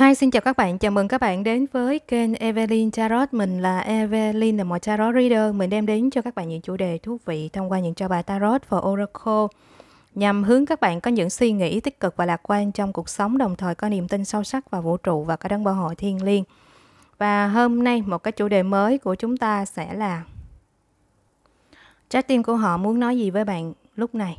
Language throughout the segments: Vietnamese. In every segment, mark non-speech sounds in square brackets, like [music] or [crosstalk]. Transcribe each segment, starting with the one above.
Hi, xin chào các bạn. Chào mừng các bạn đến với kênh Evelyn Tarot. Mình là Evelyn, là một tarot reader. Mình đem đến cho các bạn những chủ đề thú vị thông qua những trò bài tarot và oracle nhằm hướng các bạn có những suy nghĩ tích cực và lạc quan trong cuộc sống, đồng thời có niềm tin sâu sắc vào vũ trụ và cả đấng bảo hộ thiên liêng. Và hôm nay một cái chủ đề mới của chúng ta sẽ là trái tim của họ muốn nói gì với bạn lúc này.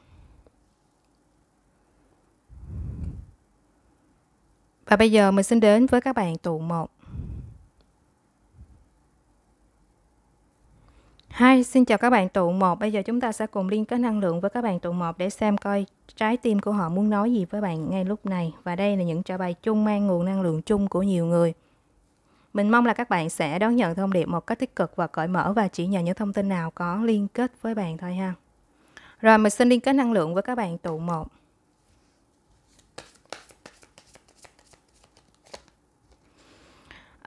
Và bây giờ mình xin đến với các bạn tụ 1. Hi, xin chào các bạn tụ 1. Bây giờ chúng ta sẽ cùng liên kết năng lượng với các bạn tụ 1 để xem coi trái tim của họ muốn nói gì với bạn ngay lúc này. Và đây là những trả bài chung mang nguồn năng lượng chung của nhiều người. Mình mong là các bạn sẽ đón nhận thông điệp một cách tích cực và cởi mở và chỉ nhận những thông tin nào có liên kết với bạn thôi ha. Rồi mình xin liên kết năng lượng với các bạn tụ 1.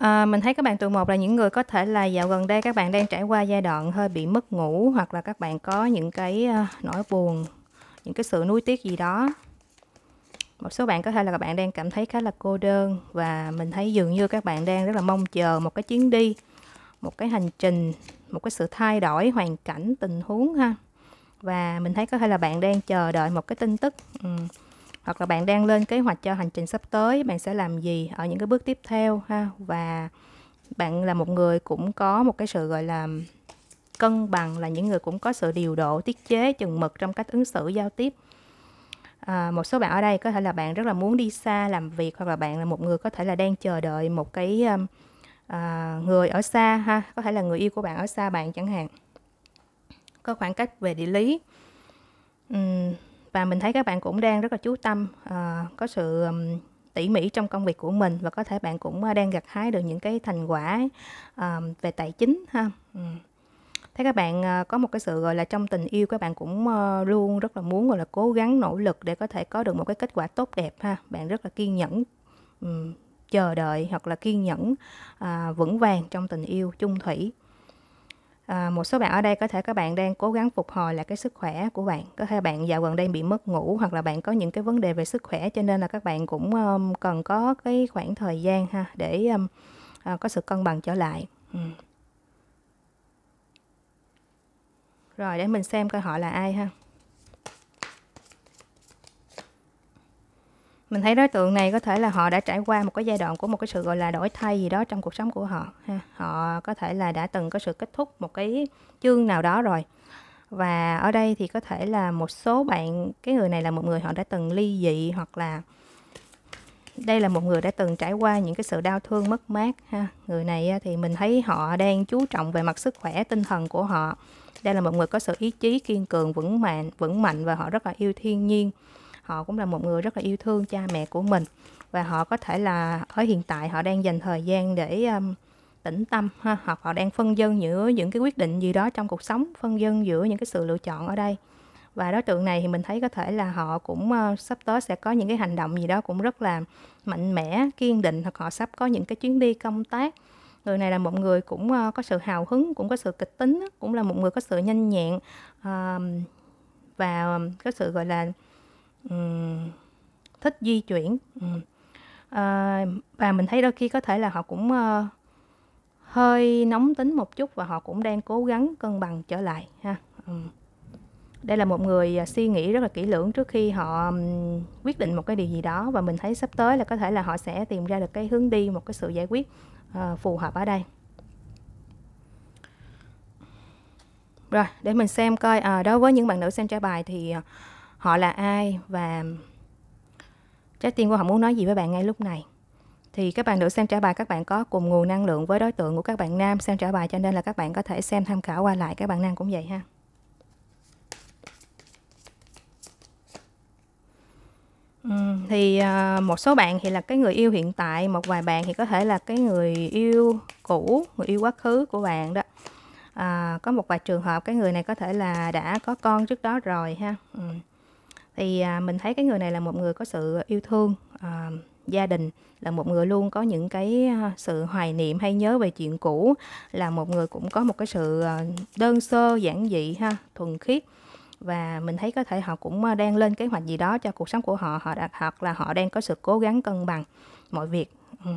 À, mình thấy các bạn tuổi một là những người có thể là dạo gần đây các bạn đang trải qua giai đoạn hơi bị mất ngủ hoặc là các bạn có những cái ờ, nỗi buồn, những cái sự nuối tiếc gì đó. Một số bạn có thể là các bạn đang cảm thấy khá là cô đơn và mình thấy dường như các bạn đang rất là mong chờ một cái chuyến đi, một cái hành trình, một cái sự thay đổi hoàn cảnh, tình huống ha. Và mình thấy có thể là bạn đang chờ đợi một cái tin tức. Ừ hoặc là bạn đang lên kế hoạch cho hành trình sắp tới bạn sẽ làm gì ở những cái bước tiếp theo ha và bạn là một người cũng có một cái sự gọi là cân bằng là những người cũng có sự điều độ tiết chế chừng mực trong cách ứng xử giao tiếp à, một số bạn ở đây có thể là bạn rất là muốn đi xa làm việc hoặc là bạn là một người có thể là đang chờ đợi một cái um, à, người ở xa ha có thể là người yêu của bạn ở xa bạn chẳng hạn có khoảng cách về địa lý và mình thấy các bạn cũng đang rất là chú tâm à, có sự um, tỉ mỉ trong công việc của mình và có thể bạn cũng ờ, đang gặt hái được những cái thành quả um, về tài chính ha ừ. thế các bạn uh, có một cái sự gọi là trong tình yêu các bạn cũng uh, luôn rất là muốn gọi là cố gắng nỗ lực để có thể có được một cái kết quả tốt đẹp ha bạn rất là kiên nhẫn um, chờ đợi hoặc là kiên nhẫn uh, vững vàng trong tình yêu chung thủy À, một số bạn ở đây có thể các bạn đang cố gắng phục hồi lại cái sức khỏe của bạn có thể bạn dạo gần đây bị mất ngủ hoặc là bạn có những cái vấn đề về sức khỏe cho nên là các bạn cũng um, cần có cái khoảng thời gian ha để um, uh, có sự cân bằng trở lại ừ. rồi để mình xem coi họ là ai ha mình thấy đối tượng này có thể là họ đã trải qua một cái giai đoạn của một cái sự gọi là đổi thay gì đó trong cuộc sống của họ ha. họ có thể là đã từng có sự kết thúc một cái chương nào đó rồi và ở đây thì có thể là một số bạn cái người này là một người họ đã từng ly dị hoặc là đây là một người đã từng trải qua những cái sự đau thương mất mát ha người này thì mình thấy họ đang chú trọng về mặt sức khỏe tinh thần của họ đây là một người có sự ý chí kiên cường vững mạnh vững mạnh và họ rất là yêu thiên nhiên họ cũng là một người rất là yêu thương cha mẹ của mình và họ có thể là ở hiện tại họ đang dành thời gian để um, tĩnh tâm ha hoặc họ đang phân dân giữa những cái quyết định gì đó trong cuộc sống phân dân giữa những cái sự lựa chọn ở đây và đối tượng này thì mình thấy có thể là họ cũng uh, sắp tới sẽ có những cái hành động gì đó cũng rất là mạnh mẽ kiên định hoặc họ sắp có những cái chuyến đi công tác người này là một người cũng uh, có sự hào hứng cũng có sự kịch tính cũng là một người có sự nhanh nhẹn uh, và có sự gọi là Ừ. thích di chuyển ừ. à, và mình thấy đôi khi có thể là họ cũng uh, hơi nóng tính một chút và họ cũng đang cố gắng cân bằng trở lại ha ừ. đây là một người à, suy nghĩ rất là kỹ lưỡng trước khi họ quyết định một cái điều gì đó và mình thấy sắp tới là có thể là họ sẽ tìm ra được cái hướng đi một cái sự giải quyết uh, phù hợp ở đây Rồi, để mình xem coi à, đối với những bạn nữ xem trả bài thì họ là ai và trái tim của họ muốn nói gì với bạn ngay lúc này thì các bạn nữ xem trả bài các bạn có cùng nguồn năng lượng với đối tượng của các bạn nam xem trả bài cho nên là các bạn có thể xem tham khảo qua lại các bạn nam cũng vậy ha Ừ, thì uh, một số bạn thì là cái người yêu hiện tại một vài bạn thì có thể là cái người yêu cũ người yêu quá khứ của bạn đó à, có một vài trường hợp cái người này có thể là đã có con trước đó rồi ha ừ thì à, mình thấy cái người này là một người có sự yêu thương à, gia đình là một người luôn có những cái à, sự hoài niệm hay nhớ về chuyện cũ là một người cũng có một cái sự à, đơn sơ giản dị ha thuần khiết và mình thấy có thể họ cũng à, đang lên kế hoạch gì đó cho cuộc sống của họ họ đã, hoặc là họ đang có sự cố gắng cân bằng mọi việc ừ.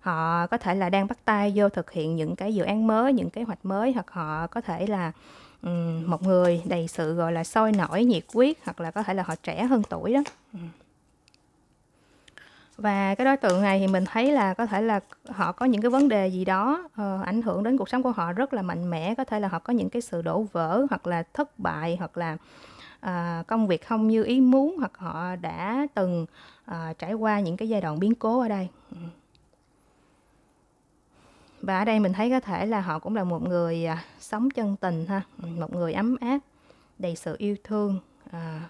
họ có thể là đang bắt tay vô thực hiện những cái dự án mới những kế hoạch mới hoặc họ có thể là Ừ. Ừ, một người đầy sự gọi là sôi nổi nhiệt quyết hoặc là có thể là họ trẻ hơn tuổi đó ừ. và cái đối tượng này thì mình thấy là có thể là họ có những cái vấn đề gì đó uh, ảnh hưởng đến cuộc sống của họ rất là mạnh mẽ có thể là họ có những cái sự đổ vỡ hoặc là thất bại hoặc là uh, công việc không như ý muốn hoặc họ đã từng uh, trải qua những cái giai đoạn biến cố ở đây và ở đây mình thấy có thể là họ cũng là một người à, sống chân tình ha một người ấm áp đầy sự yêu thương à.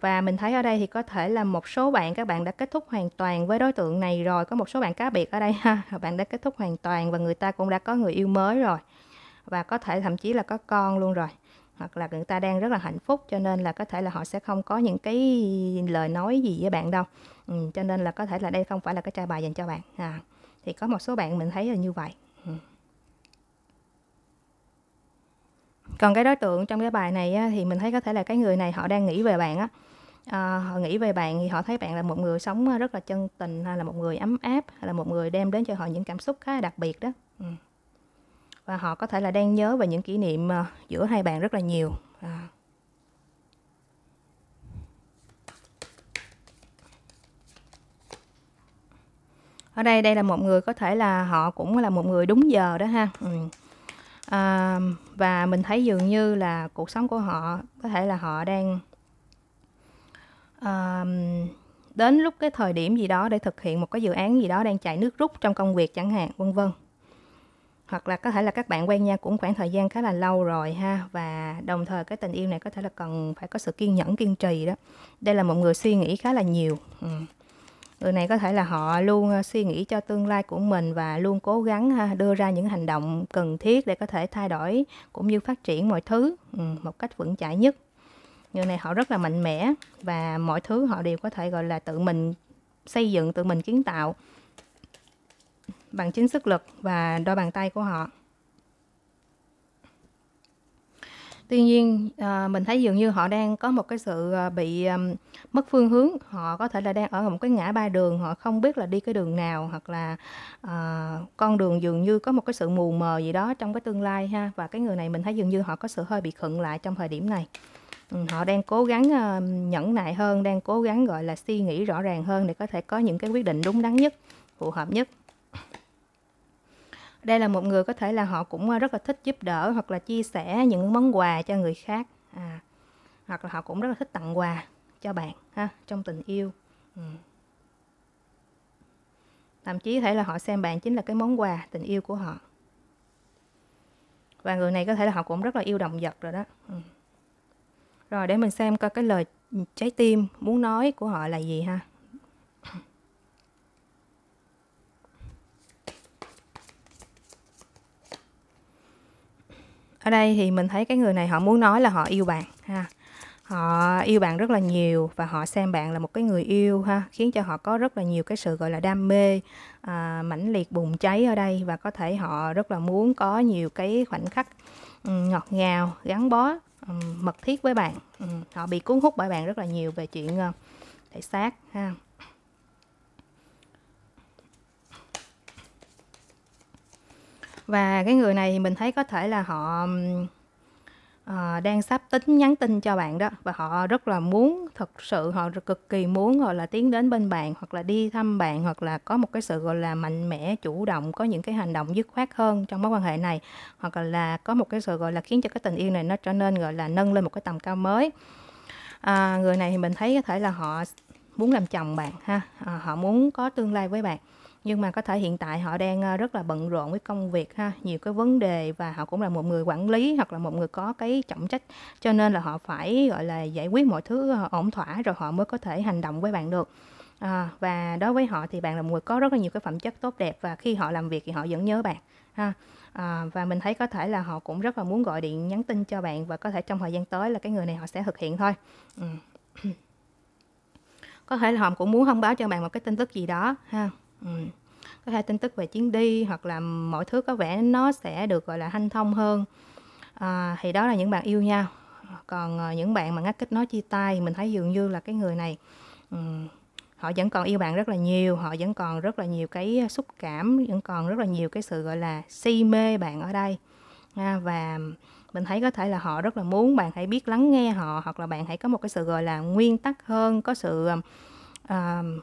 và mình thấy ở đây thì có thể là một số bạn các bạn đã kết thúc hoàn toàn với đối tượng này rồi có một số bạn cá biệt ở đây ha [laughs] bạn đã kết thúc hoàn toàn và người ta cũng đã có người yêu mới rồi và có thể thậm chí là có con luôn rồi hoặc là người ta đang rất là hạnh phúc cho nên là có thể là họ sẽ không có những cái lời nói gì với bạn đâu Ừ, cho nên là có thể là đây không phải là cái tra bài dành cho bạn à, thì có một số bạn mình thấy là như vậy ừ. còn cái đối tượng trong cái bài này á, thì mình thấy có thể là cái người này họ đang nghĩ về bạn á à, họ nghĩ về bạn thì họ thấy bạn là một người sống à, rất là chân tình hay là một người ấm áp hay là một người đem đến cho họ những cảm xúc khá là đặc biệt đó ừ. và họ có thể là đang nhớ về những kỷ niệm à, giữa hai bạn rất là nhiều à. ở đây đây là một người có thể là họ cũng là một người đúng giờ đó ha ừ. à, và mình thấy dường như là cuộc sống của họ có thể là họ đang à, đến lúc cái thời điểm gì đó để thực hiện một cái dự án gì đó đang chạy nước rút trong công việc chẳng hạn vân vân hoặc là có thể là các bạn quen nhau cũng khoảng thời gian khá là lâu rồi ha và đồng thời cái tình yêu này có thể là cần phải có sự kiên nhẫn kiên trì đó đây là một người suy nghĩ khá là nhiều ừ người này có thể là họ luôn ờ, suy nghĩ cho tương lai của mình và luôn cố gắng đưa ra những hành động cần thiết để có thể thay đổi cũng như phát triển mọi thứ ừ, một cách vững chãi nhất người này họ rất là mạnh mẽ và mọi thứ họ đều có thể gọi là tự mình xây dựng tự mình kiến tạo bằng chính sức lực và đôi bàn tay của họ Tuy nhiên à, mình thấy dường như họ đang có một cái sự à, bị à, mất phương hướng, họ có thể là đang ở một cái ngã ba đường, họ không biết là đi cái đường nào hoặc là à, con đường dường như có một cái sự mù mờ gì đó trong cái tương lai ha và cái người này mình thấy dường như họ có sự hơi bị khựng lại trong thời điểm này. Ừ, họ đang cố gắng uh, nhẫn nại hơn, đang cố gắng gọi là suy nghĩ rõ ràng hơn để có thể có những cái quyết định đúng đắn nhất, phù hợp nhất đây là một người có thể là họ cũng ờ, rất là thích giúp đỡ hoặc là chia sẻ những món quà cho người khác à, hoặc là họ cũng rất là thích tặng quà cho bạn ha trong tình yêu ừ. thậm chí có thể là họ xem bạn chính là cái món quà tình yêu của họ và người này có thể là họ cũng rất là yêu động vật rồi đó ừ. rồi để mình xem coi cái lời trái tim muốn nói của họ là gì ha ở đây thì mình thấy cái người này họ muốn nói là họ yêu bạn ha họ yêu bạn rất là nhiều và họ xem bạn là một cái người yêu ha khiến cho họ có rất là nhiều cái sự gọi là đam mê à, mãnh liệt bùng cháy ở đây và có thể họ rất là muốn có nhiều cái khoảnh khắc ngọt ngào gắn bó mật thiết với bạn họ bị cuốn hút bởi bạn rất là nhiều về chuyện ờ, thể xác ha và cái người này thì mình thấy có thể là họ uh, đang sắp tính nhắn tin cho bạn đó và họ rất là muốn thật sự họ cực kỳ muốn gọi là tiến đến bên bạn hoặc là đi thăm bạn hoặc là có một cái sự gọi là mạnh mẽ chủ động có những cái hành động dứt khoát hơn trong mối quan hệ này hoặc là có một cái sự gọi là khiến cho cái tình yêu này nó trở nên gọi là nâng lên một cái tầm cao mới à, người này thì mình thấy có thể là họ muốn làm chồng bạn ha à, họ muốn có tương lai với bạn nhưng mà có thể hiện tại họ đang ờ, rất là bận rộn với công việc ha nhiều cái vấn đề và họ cũng là một người quản lý hoặc là một người có cái trọng trách cho nên là họ phải gọi là giải quyết mọi thứ ờ, ổn thỏa rồi họ mới có thể hành động với bạn được à, và đối với họ thì bạn là một người có rất là nhiều cái phẩm chất tốt đẹp và khi họ làm việc thì họ vẫn nhớ bạn ha à, và mình thấy có thể là họ cũng rất là muốn gọi điện nhắn tin cho bạn và có thể trong thời gian tới là cái người này họ sẽ thực hiện thôi ừ. [clears throat] có thể là họ cũng muốn thông báo cho bạn một cái tin tức gì đó ha Ừ. có thể tin tức về chuyến đi hoặc là mọi thứ có vẻ nó sẽ được, gọi là, hanh thông hơn. Ờ, thì đó là những bạn yêu nhau, còn, ờ, những bạn mà ngắt kết nối chia tay, mình thấy dường như là cái người này, ừm, họ vẫn còn yêu bạn rất là nhiều, họ vẫn còn rất là nhiều cái, xúc cảm, vẫn còn rất là nhiều cái sự, gọi là, si mê bạn ở đây. A, à, và mình thấy có thể là họ rất là muốn bạn hãy biết lắng nghe họ, hoặc là bạn hãy có một cái sự, gọi là, nguyên tắc hơn, có sự, ờm,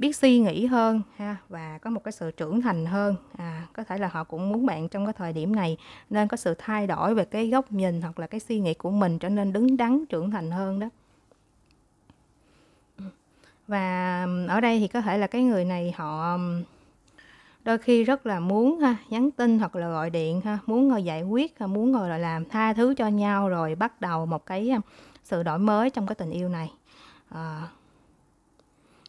biết suy nghĩ hơn ha và có một cái sự trưởng thành hơn à, có thể là họ cũng muốn bạn trong cái thời điểm này nên có sự thay đổi về cái góc nhìn hoặc là cái suy nghĩ của mình trở nên đứng đắn trưởng thành hơn đó và ở đây thì có thể là cái người này họ đôi khi rất là muốn ha nhắn tin hoặc là gọi điện ha muốn ngồi giải quyết ha muốn ngồi lại làm tha thứ cho nhau rồi bắt đầu một cái sự đổi mới trong cái tình yêu này à,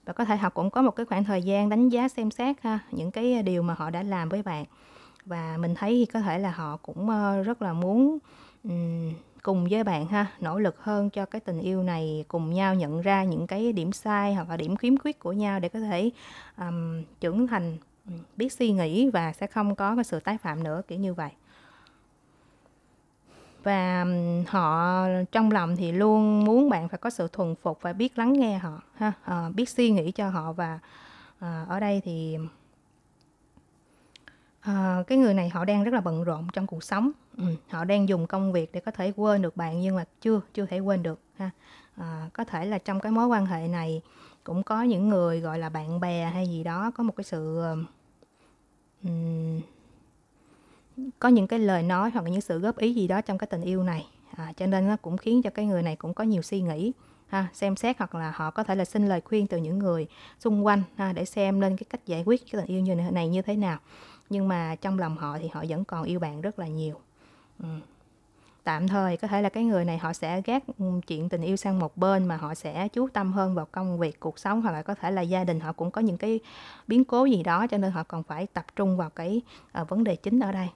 và có thể họ cũng có một cái khoảng thời gian đánh giá xem xét ha những cái điều mà họ đã làm với bạn và mình thấy thì có thể là họ cũng ờ, rất là muốn um, cùng với bạn ha nỗ lực hơn cho cái tình yêu này cùng nhau nhận ra những cái điểm sai hoặc là điểm khiếm khuyết của nhau để có thể um, trưởng thành biết suy nghĩ và sẽ không có cái sự tái phạm nữa kiểu như vậy và họ trong lòng thì luôn muốn bạn phải có sự thuần phục và biết lắng nghe họ ha à, biết suy nghĩ cho họ và à, ở đây thì à, cái người này họ đang rất là bận rộn trong cuộc sống ừ, họ đang dùng công việc để có thể quên được bạn nhưng mà chưa chưa thể quên được ha à, có thể là trong cái mối quan hệ này cũng có những người gọi là bạn bè hay gì đó có một cái sự um, có những cái lời nói hoặc là những sự góp ý gì đó trong cái tình yêu này à, cho nên nó cũng khiến cho cái người này cũng có nhiều suy nghĩ ha, xem xét hoặc là họ có thể là xin lời khuyên từ những người xung quanh ha, để xem lên cái cách giải quyết cái tình yêu như này như thế nào nhưng mà trong lòng họ thì họ vẫn còn yêu bạn rất là nhiều ừ. tạm thời có thể là cái người này họ sẽ gác ừ, chuyện tình yêu sang một bên mà họ sẽ chú tâm hơn vào công việc cuộc sống hoặc là có thể là gia đình họ cũng có những cái biến cố gì đó cho nên họ còn phải tập trung vào cái uh, vấn đề chính ở đây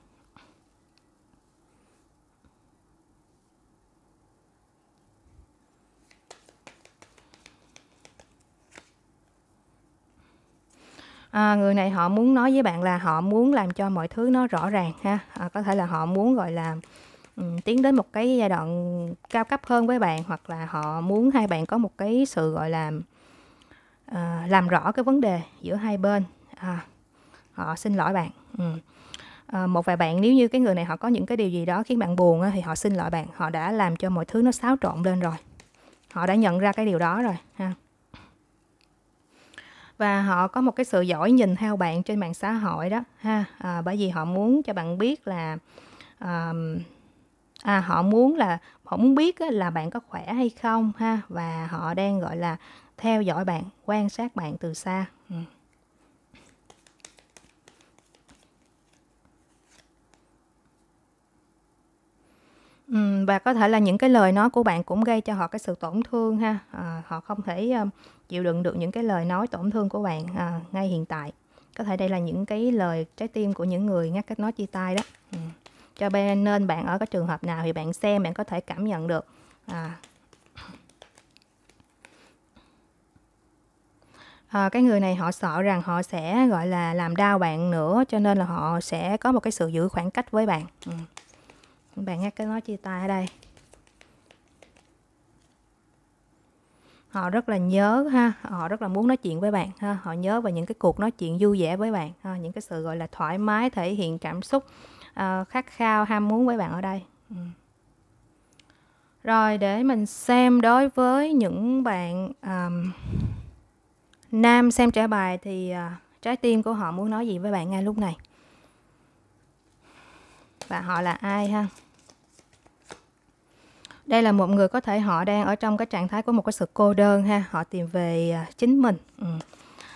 à, người này họ muốn nói với bạn là họ muốn làm cho mọi thứ nó rõ ràng ha à, có thể là họ muốn gọi là um, tiến đến một cái giai đoạn cao cấp hơn với bạn hoặc là họ muốn hai bạn có một cái sự gọi là uh, làm rõ cái vấn đề giữa hai bên à, họ xin lỗi bạn ừ. à, một vài bạn nếu như cái người này họ có những cái điều gì đó khiến bạn buồn á, thì họ xin lỗi bạn họ đã làm cho mọi thứ nó xáo trộn lên rồi họ đã nhận ra cái điều đó rồi ha và họ có một cái sự giỏi nhìn theo bạn trên mạng xã hội đó ha à, bởi vì họ muốn cho bạn biết là à, à, họ muốn là họ muốn biết là bạn có khỏe hay không ha và họ đang gọi là theo dõi bạn quan sát bạn từ xa ừ. ừ. và có thể là những cái lời nói của bạn cũng gây cho họ cái sự tổn thương ha à, họ không thể chịu đựng được những cái lời nói tổn thương của bạn à, ngay hiện tại có thể đây là những cái lời trái tim của những người ngắt kết nói chia tay đó ừ. cho nên nên bạn ở cái trường hợp nào thì bạn xem bạn có thể cảm nhận được à. À, cái người này họ sợ rằng họ sẽ gọi là làm đau bạn nữa cho nên là họ sẽ có một cái sự giữ khoảng cách với bạn ừ. bạn ngắt cái nói chia tay ở đây họ rất là nhớ ha họ rất là muốn nói chuyện với bạn ha họ nhớ về những cái cuộc nói chuyện vui vẻ với bạn ha những cái sự gọi là thoải mái thể hiện cảm xúc uh, khát khao ham muốn với bạn ở đây ừ. rồi để mình xem đối với những bạn um, nam xem trả bài thì uh, trái tim của họ muốn nói gì với bạn ngay lúc này và họ là ai ha đây là một người có thể họ đang ở trong cái trạng thái của một cái sự cô đơn ha họ tìm về à, chính mình ừ.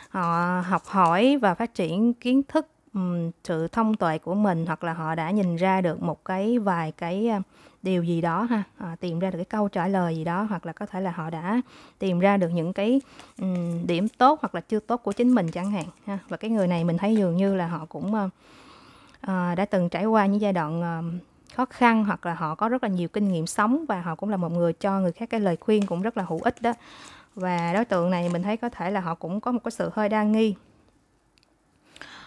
họ học hỏi và phát triển kiến thức ừ, sự thông tuệ của mình hoặc là họ đã nhìn ra được một cái vài cái à, điều gì đó ha à, tìm ra được cái câu trả lời gì đó hoặc là có thể là họ đã tìm ra được những cái ừ, điểm tốt hoặc là chưa tốt của chính mình chẳng hạn ha và cái người này mình thấy dường như là họ cũng à, đã từng trải qua những giai đoạn khó khăn hoặc là họ có rất là nhiều kinh nghiệm sống và họ cũng là một người cho người khác cái lời khuyên cũng rất là hữu ích đó và đối tượng này mình thấy có thể là họ cũng có một cái sự hơi đa nghi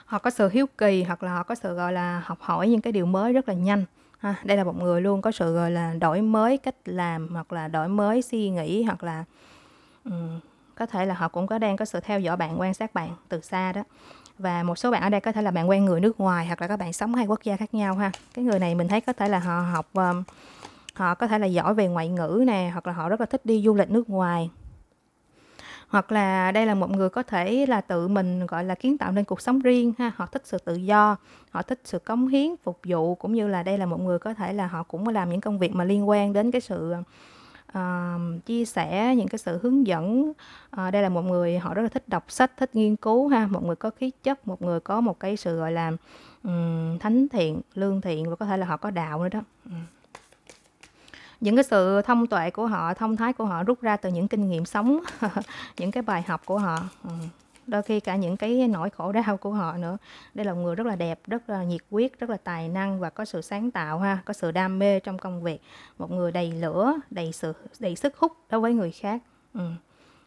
họ có sự hiếu kỳ hoặc là họ có sự gọi là học hỏi những cái điều mới rất là nhanh ha, đây là một người luôn có sự gọi là đổi mới cách làm hoặc là đổi mới suy nghĩ hoặc là um, có thể là họ cũng có đang có sự theo dõi bạn quan sát bạn từ xa đó và một số bạn ở đây có thể là bạn quen người nước ngoài hoặc là các bạn sống hai quốc gia khác nhau ha cái người này mình thấy có thể là họ học um, họ có thể là giỏi về ngoại ngữ nè hoặc là họ rất là thích đi du lịch nước ngoài hoặc là đây là một người có thể là tự mình gọi là kiến tạo nên cuộc sống riêng ha họ thích sự tự do họ thích sự cống hiến phục vụ cũng như là đây là một người có thể là họ cũng làm những công việc mà liên quan đến cái sự uh, chia sẻ những cái sự hướng dẫn uh, đây là một người họ rất là thích đọc sách thích nghiên cứu ha một người có khí chất một người có một cái sự gọi là um, thánh thiện lương thiện và có thể là họ có đạo nữa đó um những cái sự thông tuệ của họ thông thái của họ rút ra từ những kinh nghiệm sống [laughs] những cái bài học của họ ừ đôi khi cả những cái nỗi khổ đau của họ nữa đây là một người rất là đẹp rất là nhiệt huyết rất là tài năng và có sự sáng tạo ha có sự đam mê trong công việc một người đầy lửa đầy sự đầy sức hút đối với người khác ừ.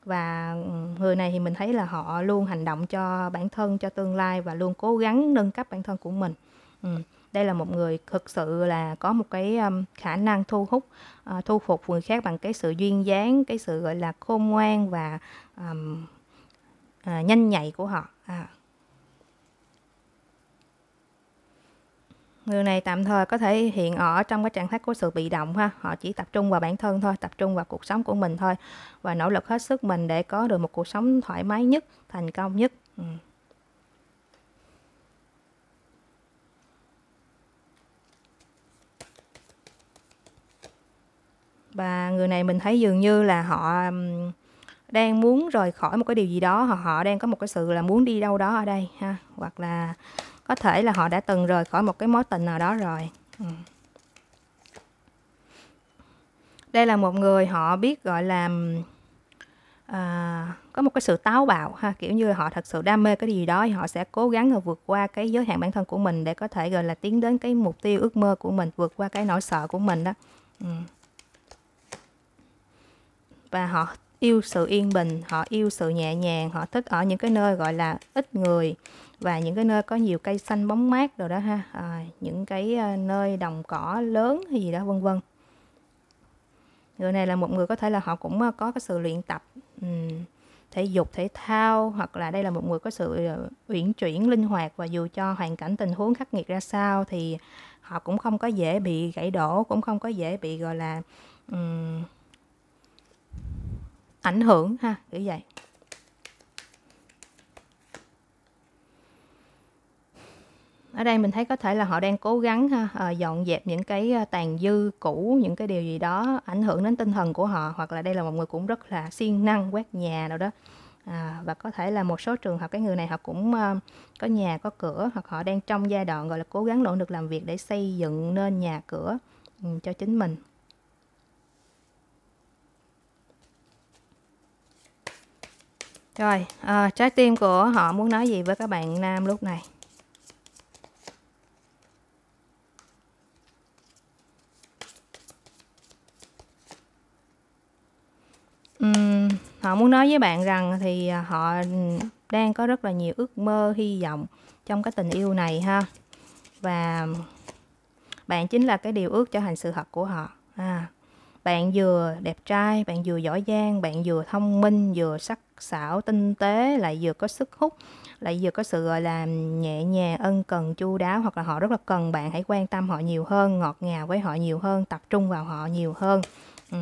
và ừ, người này thì mình thấy là họ luôn hành động cho bản thân cho tương lai và luôn cố gắng nâng cấp bản thân của mình ừ đây là một người thực sự là có một cái khả năng thu hút ờ, thu phục người khác bằng cái sự duyên dáng cái sự gọi là khôn ngoan và um, à, nhanh nhạy của họ à. người này tạm thời có thể hiện ở trong cái trạng thái của sự bị động ha họ chỉ tập trung vào bản thân thôi tập trung vào cuộc sống của mình thôi và nỗ lực hết sức mình để có được một cuộc sống thoải mái nhất thành công nhất ừ. và người này mình thấy dường như là họ đang muốn rời khỏi một cái điều gì đó hoặc họ đang có một cái sự là muốn đi đâu đó ở đây ha hoặc là có thể là họ đã từng rời khỏi một cái mối tình nào đó rồi ừ. đây là một người họ biết gọi là à, có một cái sự táo bạo ha kiểu như là họ thật sự đam mê cái gì đó thì họ sẽ cố gắng là vượt qua cái giới hạn bản thân của mình để có thể gọi là tiến đến cái mục tiêu ước mơ của mình vượt qua cái nỗi sợ của mình đó ừ. và họ yêu sự yên bình họ yêu sự nhẹ nhàng họ thích ở những cái nơi gọi là ít người và những cái nơi có nhiều cây xanh bóng mát rồi đó ha à, những cái ờ, nơi đồng cỏ lớn hay gì đó vân vân người này là một người có thể là họ cũng ờ, có cái sự luyện tập um, thể dục thể thao hoặc là đây là một người có sự ờ, uyển chuyển linh hoạt và dù cho hoàn cảnh tình huống khắc nghiệt ra sao thì họ cũng không có dễ bị gãy đổ cũng không có dễ bị gọi là um, ảnh hưởng ha kiểu vậy ở đây mình thấy có thể là họ đang cố gắng ha, ờ, dọn dẹp những cái ờ, tàn dư cũ những cái điều gì đó ảnh hưởng đến tinh thần của họ hoặc là đây là một người cũng rất là siêng năng quét nhà đâu đó à, và có thể là một số trường hợp cái người này họ cũng uh, có nhà có cửa hoặc họ đang trong giai đoạn gọi là cố gắng nỗ lực làm việc để xây dựng nên nhà cửa um, cho chính mình Rồi, à, trái tim của họ muốn nói gì với các bạn nam lúc này? Uhm, họ muốn nói với bạn rằng thì ờ, họ đang có rất là nhiều ước mơ, hy vọng trong cái tình yêu này ha. Và bạn chính là cái điều ước cho hành sự thật của họ. À, bạn vừa đẹp trai bạn vừa giỏi giang bạn vừa thông minh vừa sắc sảo tinh tế lại vừa có sức hút lại vừa có sự gọi là nhẹ nhàng ân cần chu đáo hoặc là họ rất là cần bạn hãy quan tâm họ nhiều hơn ngọt ngào với họ nhiều hơn tập trung vào họ nhiều hơn ừ.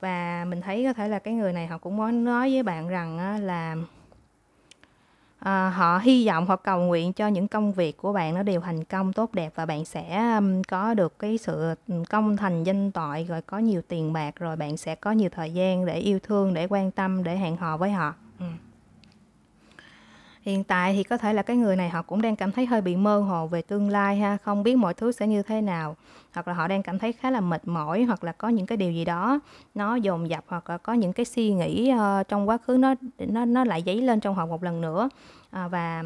và mình thấy có thể là cái người này họ cũng muốn nói với bạn rằng là à, họ hy vọng hoặc cầu nguyện cho những công việc của bạn nó đều thành công tốt đẹp và bạn sẽ um, có được cái sự công thành danh toại rồi có nhiều tiền bạc rồi bạn sẽ có nhiều thời gian để yêu thương để quan tâm để hẹn hò với họ ừ hiện tại thì có thể là cái người này họ cũng đang cảm thấy hơi bị mơ hồ về tương lai ha không biết mọi thứ sẽ như thế nào hoặc là họ đang cảm thấy khá là mệt mỏi hoặc là có những cái điều gì đó nó dồn dập hoặc là có những cái suy nghĩ uh, trong quá khứ nó nó nó lại dấy lên trong họ một lần nữa à, và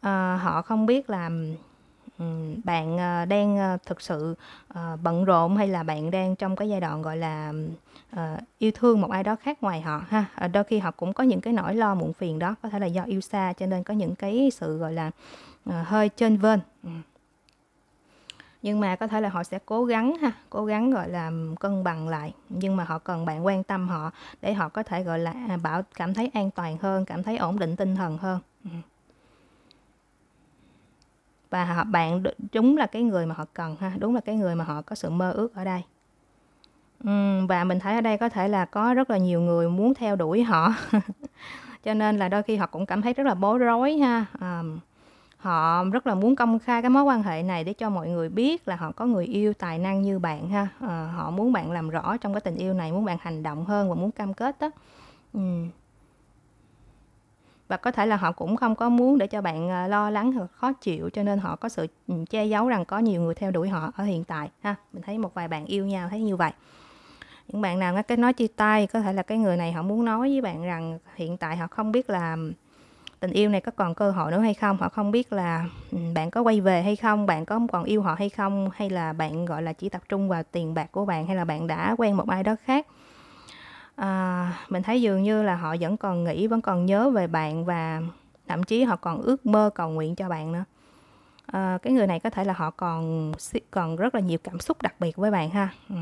à, họ không biết là bạn đang thực sự bận rộn hay là bạn đang trong cái giai đoạn gọi là uh, yêu thương một ai đó khác ngoài họ ha uh, đôi khi họ cũng có những cái nỗi lo muộn phiền đó có thể là do yêu xa cho nên có những cái sự gọi là uh, hơi trên vên uh ừ. nhưng mà có thể là họ sẽ cố gắng ha cố gắng gọi là cân bằng lại nhưng mà họ cần bạn quan tâm họ để họ có thể gọi là à, bảo cảm thấy an toàn hơn cảm thấy ổn định tinh thần hơn ừ. và họ bạn đúng là cái người mà họ cần ha đúng là cái người mà họ có sự mơ ước ở đây và mình thấy ở đây có thể là có rất là nhiều người muốn theo đuổi họ, [laughs] cho nên là đôi khi họ cũng cảm thấy rất là bối rối ha. Ờm, họ rất là muốn công khai cái mối quan hệ này để cho mọi người biết là họ có người yêu tài năng như bạn ha. Ờ, họ muốn bạn làm rõ trong cái tình yêu này, muốn bạn hành động hơn và muốn cam kết đó Ừm. Và có thể là họ cũng không có muốn để cho bạn, ờ, lo lắng hoặc khó chịu, cho nên họ có sự, che giấu rằng có nhiều người theo đuổi họ ở hiện tại ha. Mình thấy một vài bạn yêu nhau thấy như vậy những bạn nào cái nói chia tay có thể là cái người này họ muốn nói với bạn rằng hiện tại họ không biết là tình yêu này có còn cơ hội nữa hay không họ không biết là bạn có quay về hay không bạn có còn yêu họ hay không hay là bạn gọi là chỉ tập trung vào tiền bạc của bạn hay là bạn đã quen một ai đó khác à, mình thấy dường như là họ vẫn còn nghĩ vẫn còn nhớ về bạn và thậm chí họ còn ước mơ cầu nguyện cho bạn nữa à, cái người này có thể là họ còn còn rất là nhiều cảm xúc đặc biệt với bạn ha ừ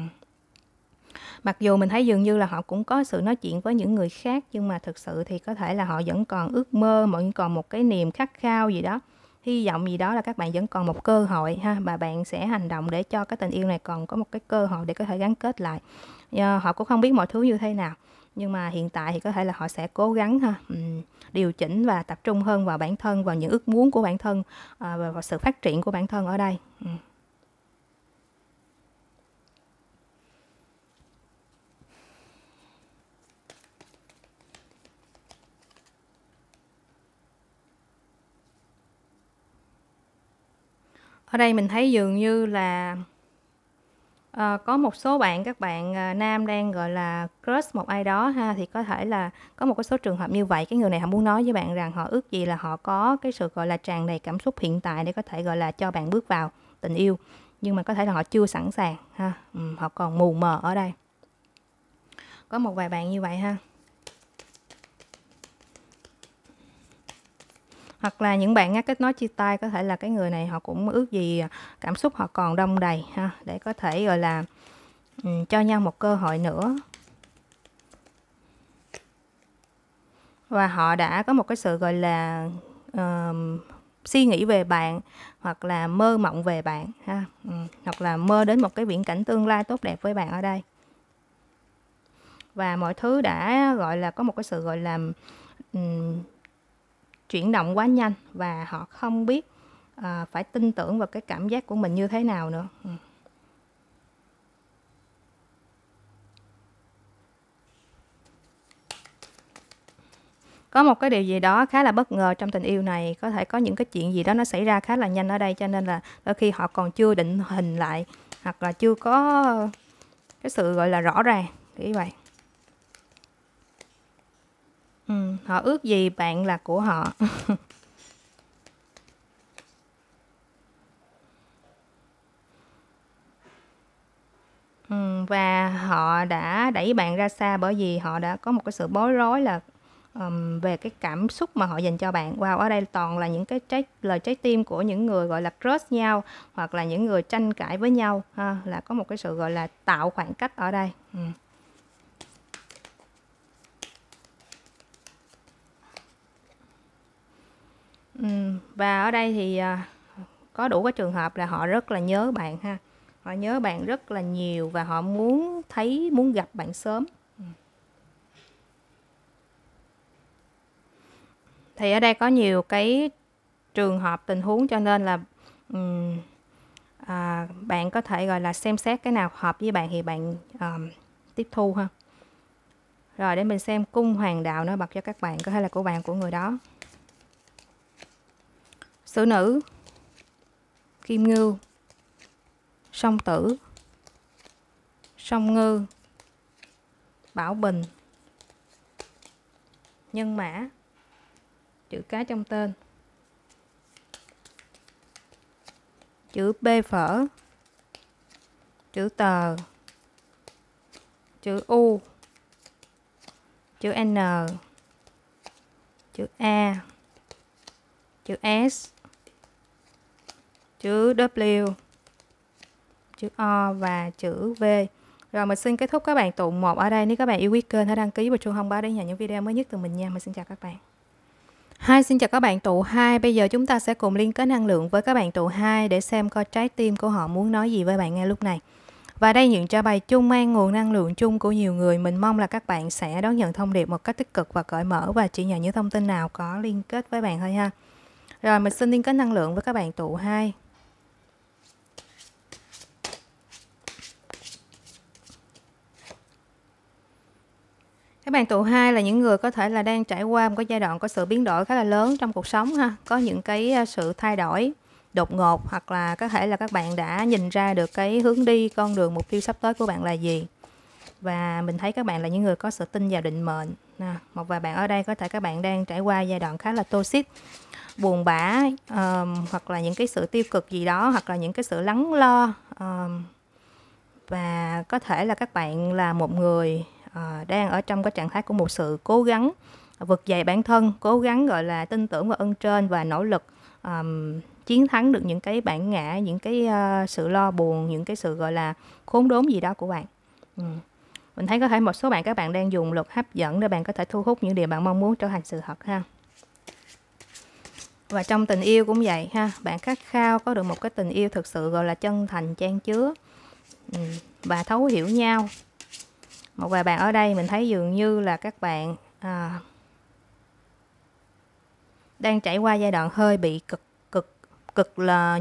mặc dù mình thấy dường như là họ cũng có sự nói chuyện với những người khác nhưng mà thực sự thì có thể là họ vẫn còn ước mơ vẫn còn một cái niềm khát khao gì đó hy vọng gì đó là các bạn vẫn còn một cơ hội ha mà bạn sẽ hành động để cho cái tình yêu này còn có một cái cơ hội để có thể gắn kết lại à, họ cũng không biết mọi thứ như thế nào nhưng mà hiện tại thì có thể là họ sẽ cố gắng ha điều chỉnh và tập trung hơn vào bản thân vào những ước muốn của bản thân ờ, và vào sự phát triển của bản thân ở đây um. ở đây mình thấy dường như là à, có một số bạn các bạn à, nam đang gọi là crush một ai đó ha thì có thể là có một cái số trường hợp như vậy cái người này họ muốn nói với bạn rằng họ ước gì là họ có cái sự gọi là tràn đầy cảm xúc hiện tại để có thể gọi là cho bạn bước vào tình yêu nhưng mà có thể là họ chưa sẵn sàng ha ừ, họ còn mù mờ ở đây có một vài bạn như vậy ha hoặc là những bạn ngắt kết nối chia tay có thể là cái người này họ cũng ước gì cảm xúc họ còn đông đầy ha để có thể gọi là um, cho nhau một cơ hội nữa và họ đã có một cái sự gọi là uh, suy nghĩ về bạn hoặc là mơ mộng về bạn ha ừ. hoặc là mơ đến một cái viễn cảnh tương lai tốt đẹp với bạn ở đây và mọi thứ đã gọi là có một cái sự gọi là um, chuyển động quá nhanh và họ không biết à, phải tin tưởng vào cái cảm giác của mình như thế nào nữa ừ. có một cái điều gì đó khá là bất ngờ trong tình yêu này có thể có những cái chuyện gì đó nó xảy ra khá là nhanh ở đây cho nên là đôi khi họ còn chưa định hình lại hoặc là chưa có cái sự gọi là rõ ràng như vậy Ừ, họ ước gì bạn là của họ. [laughs] ừ, và họ đã đẩy bạn ra xa bởi vì họ đã có một cái sự bối rối là um, về cái cảm xúc mà họ dành cho bạn. Wow, ở đây toàn là những cái trái, lời trái tim của những người gọi là crush nhau hoặc là những người tranh cãi với nhau ha, là có một cái sự gọi là tạo khoảng cách ở đây. Ừ. Ừ, và ở đây thì à, có đủ các trường hợp là họ rất là nhớ bạn ha họ nhớ bạn rất là nhiều và họ muốn thấy muốn gặp bạn sớm ừ. thì ở đây có nhiều cái trường hợp tình huống cho nên là um, à, bạn có thể gọi là xem xét cái nào hợp với bạn thì bạn um, tiếp thu ha rồi để mình xem cung hoàng đạo nó bật cho các bạn có thể là của bạn của người đó Sử nữ Kim ngưu Song tử Song ngư Bảo bình Nhân mã Chữ cái trong tên Chữ B phở Chữ tờ Chữ U Chữ N Chữ A Chữ S chữ W chữ O và chữ V rồi mình xin kết thúc các bạn tụ 1 ở đây nếu các bạn yêu quý kênh hãy đăng ký và chuông thông báo để nhận những video mới nhất từ mình nha mình xin chào các bạn Hai, xin chào các bạn tụ 2 Bây giờ chúng ta sẽ cùng liên kết năng lượng với các bạn tụ 2 Để xem coi trái tim của họ muốn nói gì với bạn ngay lúc này Và đây những cho bài chung mang nguồn năng lượng chung của nhiều người Mình mong là các bạn sẽ đón nhận thông điệp một cách tích cực và cởi mở Và chỉ nhận những thông tin nào có liên kết với bạn thôi ha Rồi mình xin liên kết năng lượng với các bạn tụ 2 Các bạn tụ 2 là những người có thể là đang trải qua một cái giai đoạn có sự biến đổi khá là lớn trong cuộc sống ha, có những cái à, sự thay đổi đột ngột hoặc là có thể là các bạn đã nhìn ra được cái hướng đi con đường mục tiêu sắp tới của bạn là gì. Và mình thấy các bạn là những người có sự tin vào định mệnh. Nè, một vài bạn ở đây có thể các bạn đang trải qua giai đoạn khá là toxic, buồn bã um, hoặc là những cái sự tiêu cực gì đó hoặc là những cái sự lắng lo um, và có thể là các bạn là một người uh, đang ở trong cái trạng thái của một sự cố gắng vực dậy bản thân cố gắng gọi là tin tưởng vào ân trên và nỗ lực um, chiến thắng được những cái bản ngã những cái uh, sự lo buồn những cái sự gọi là khốn đốn gì đó của bạn ừ. mình thấy có thể một số bạn các bạn đang dùng luật hấp dẫn để bạn có thể thu hút những điều bạn mong muốn trở thành sự thật ha và trong tình yêu cũng vậy ha bạn khát khao có được một cái tình yêu thực sự gọi là chân thành trang chứa ừ. và thấu hiểu nhau một vài bạn ở đây mình thấy dường như là các bạn à, đang trải qua giai đoạn hơi bị cực cực cực là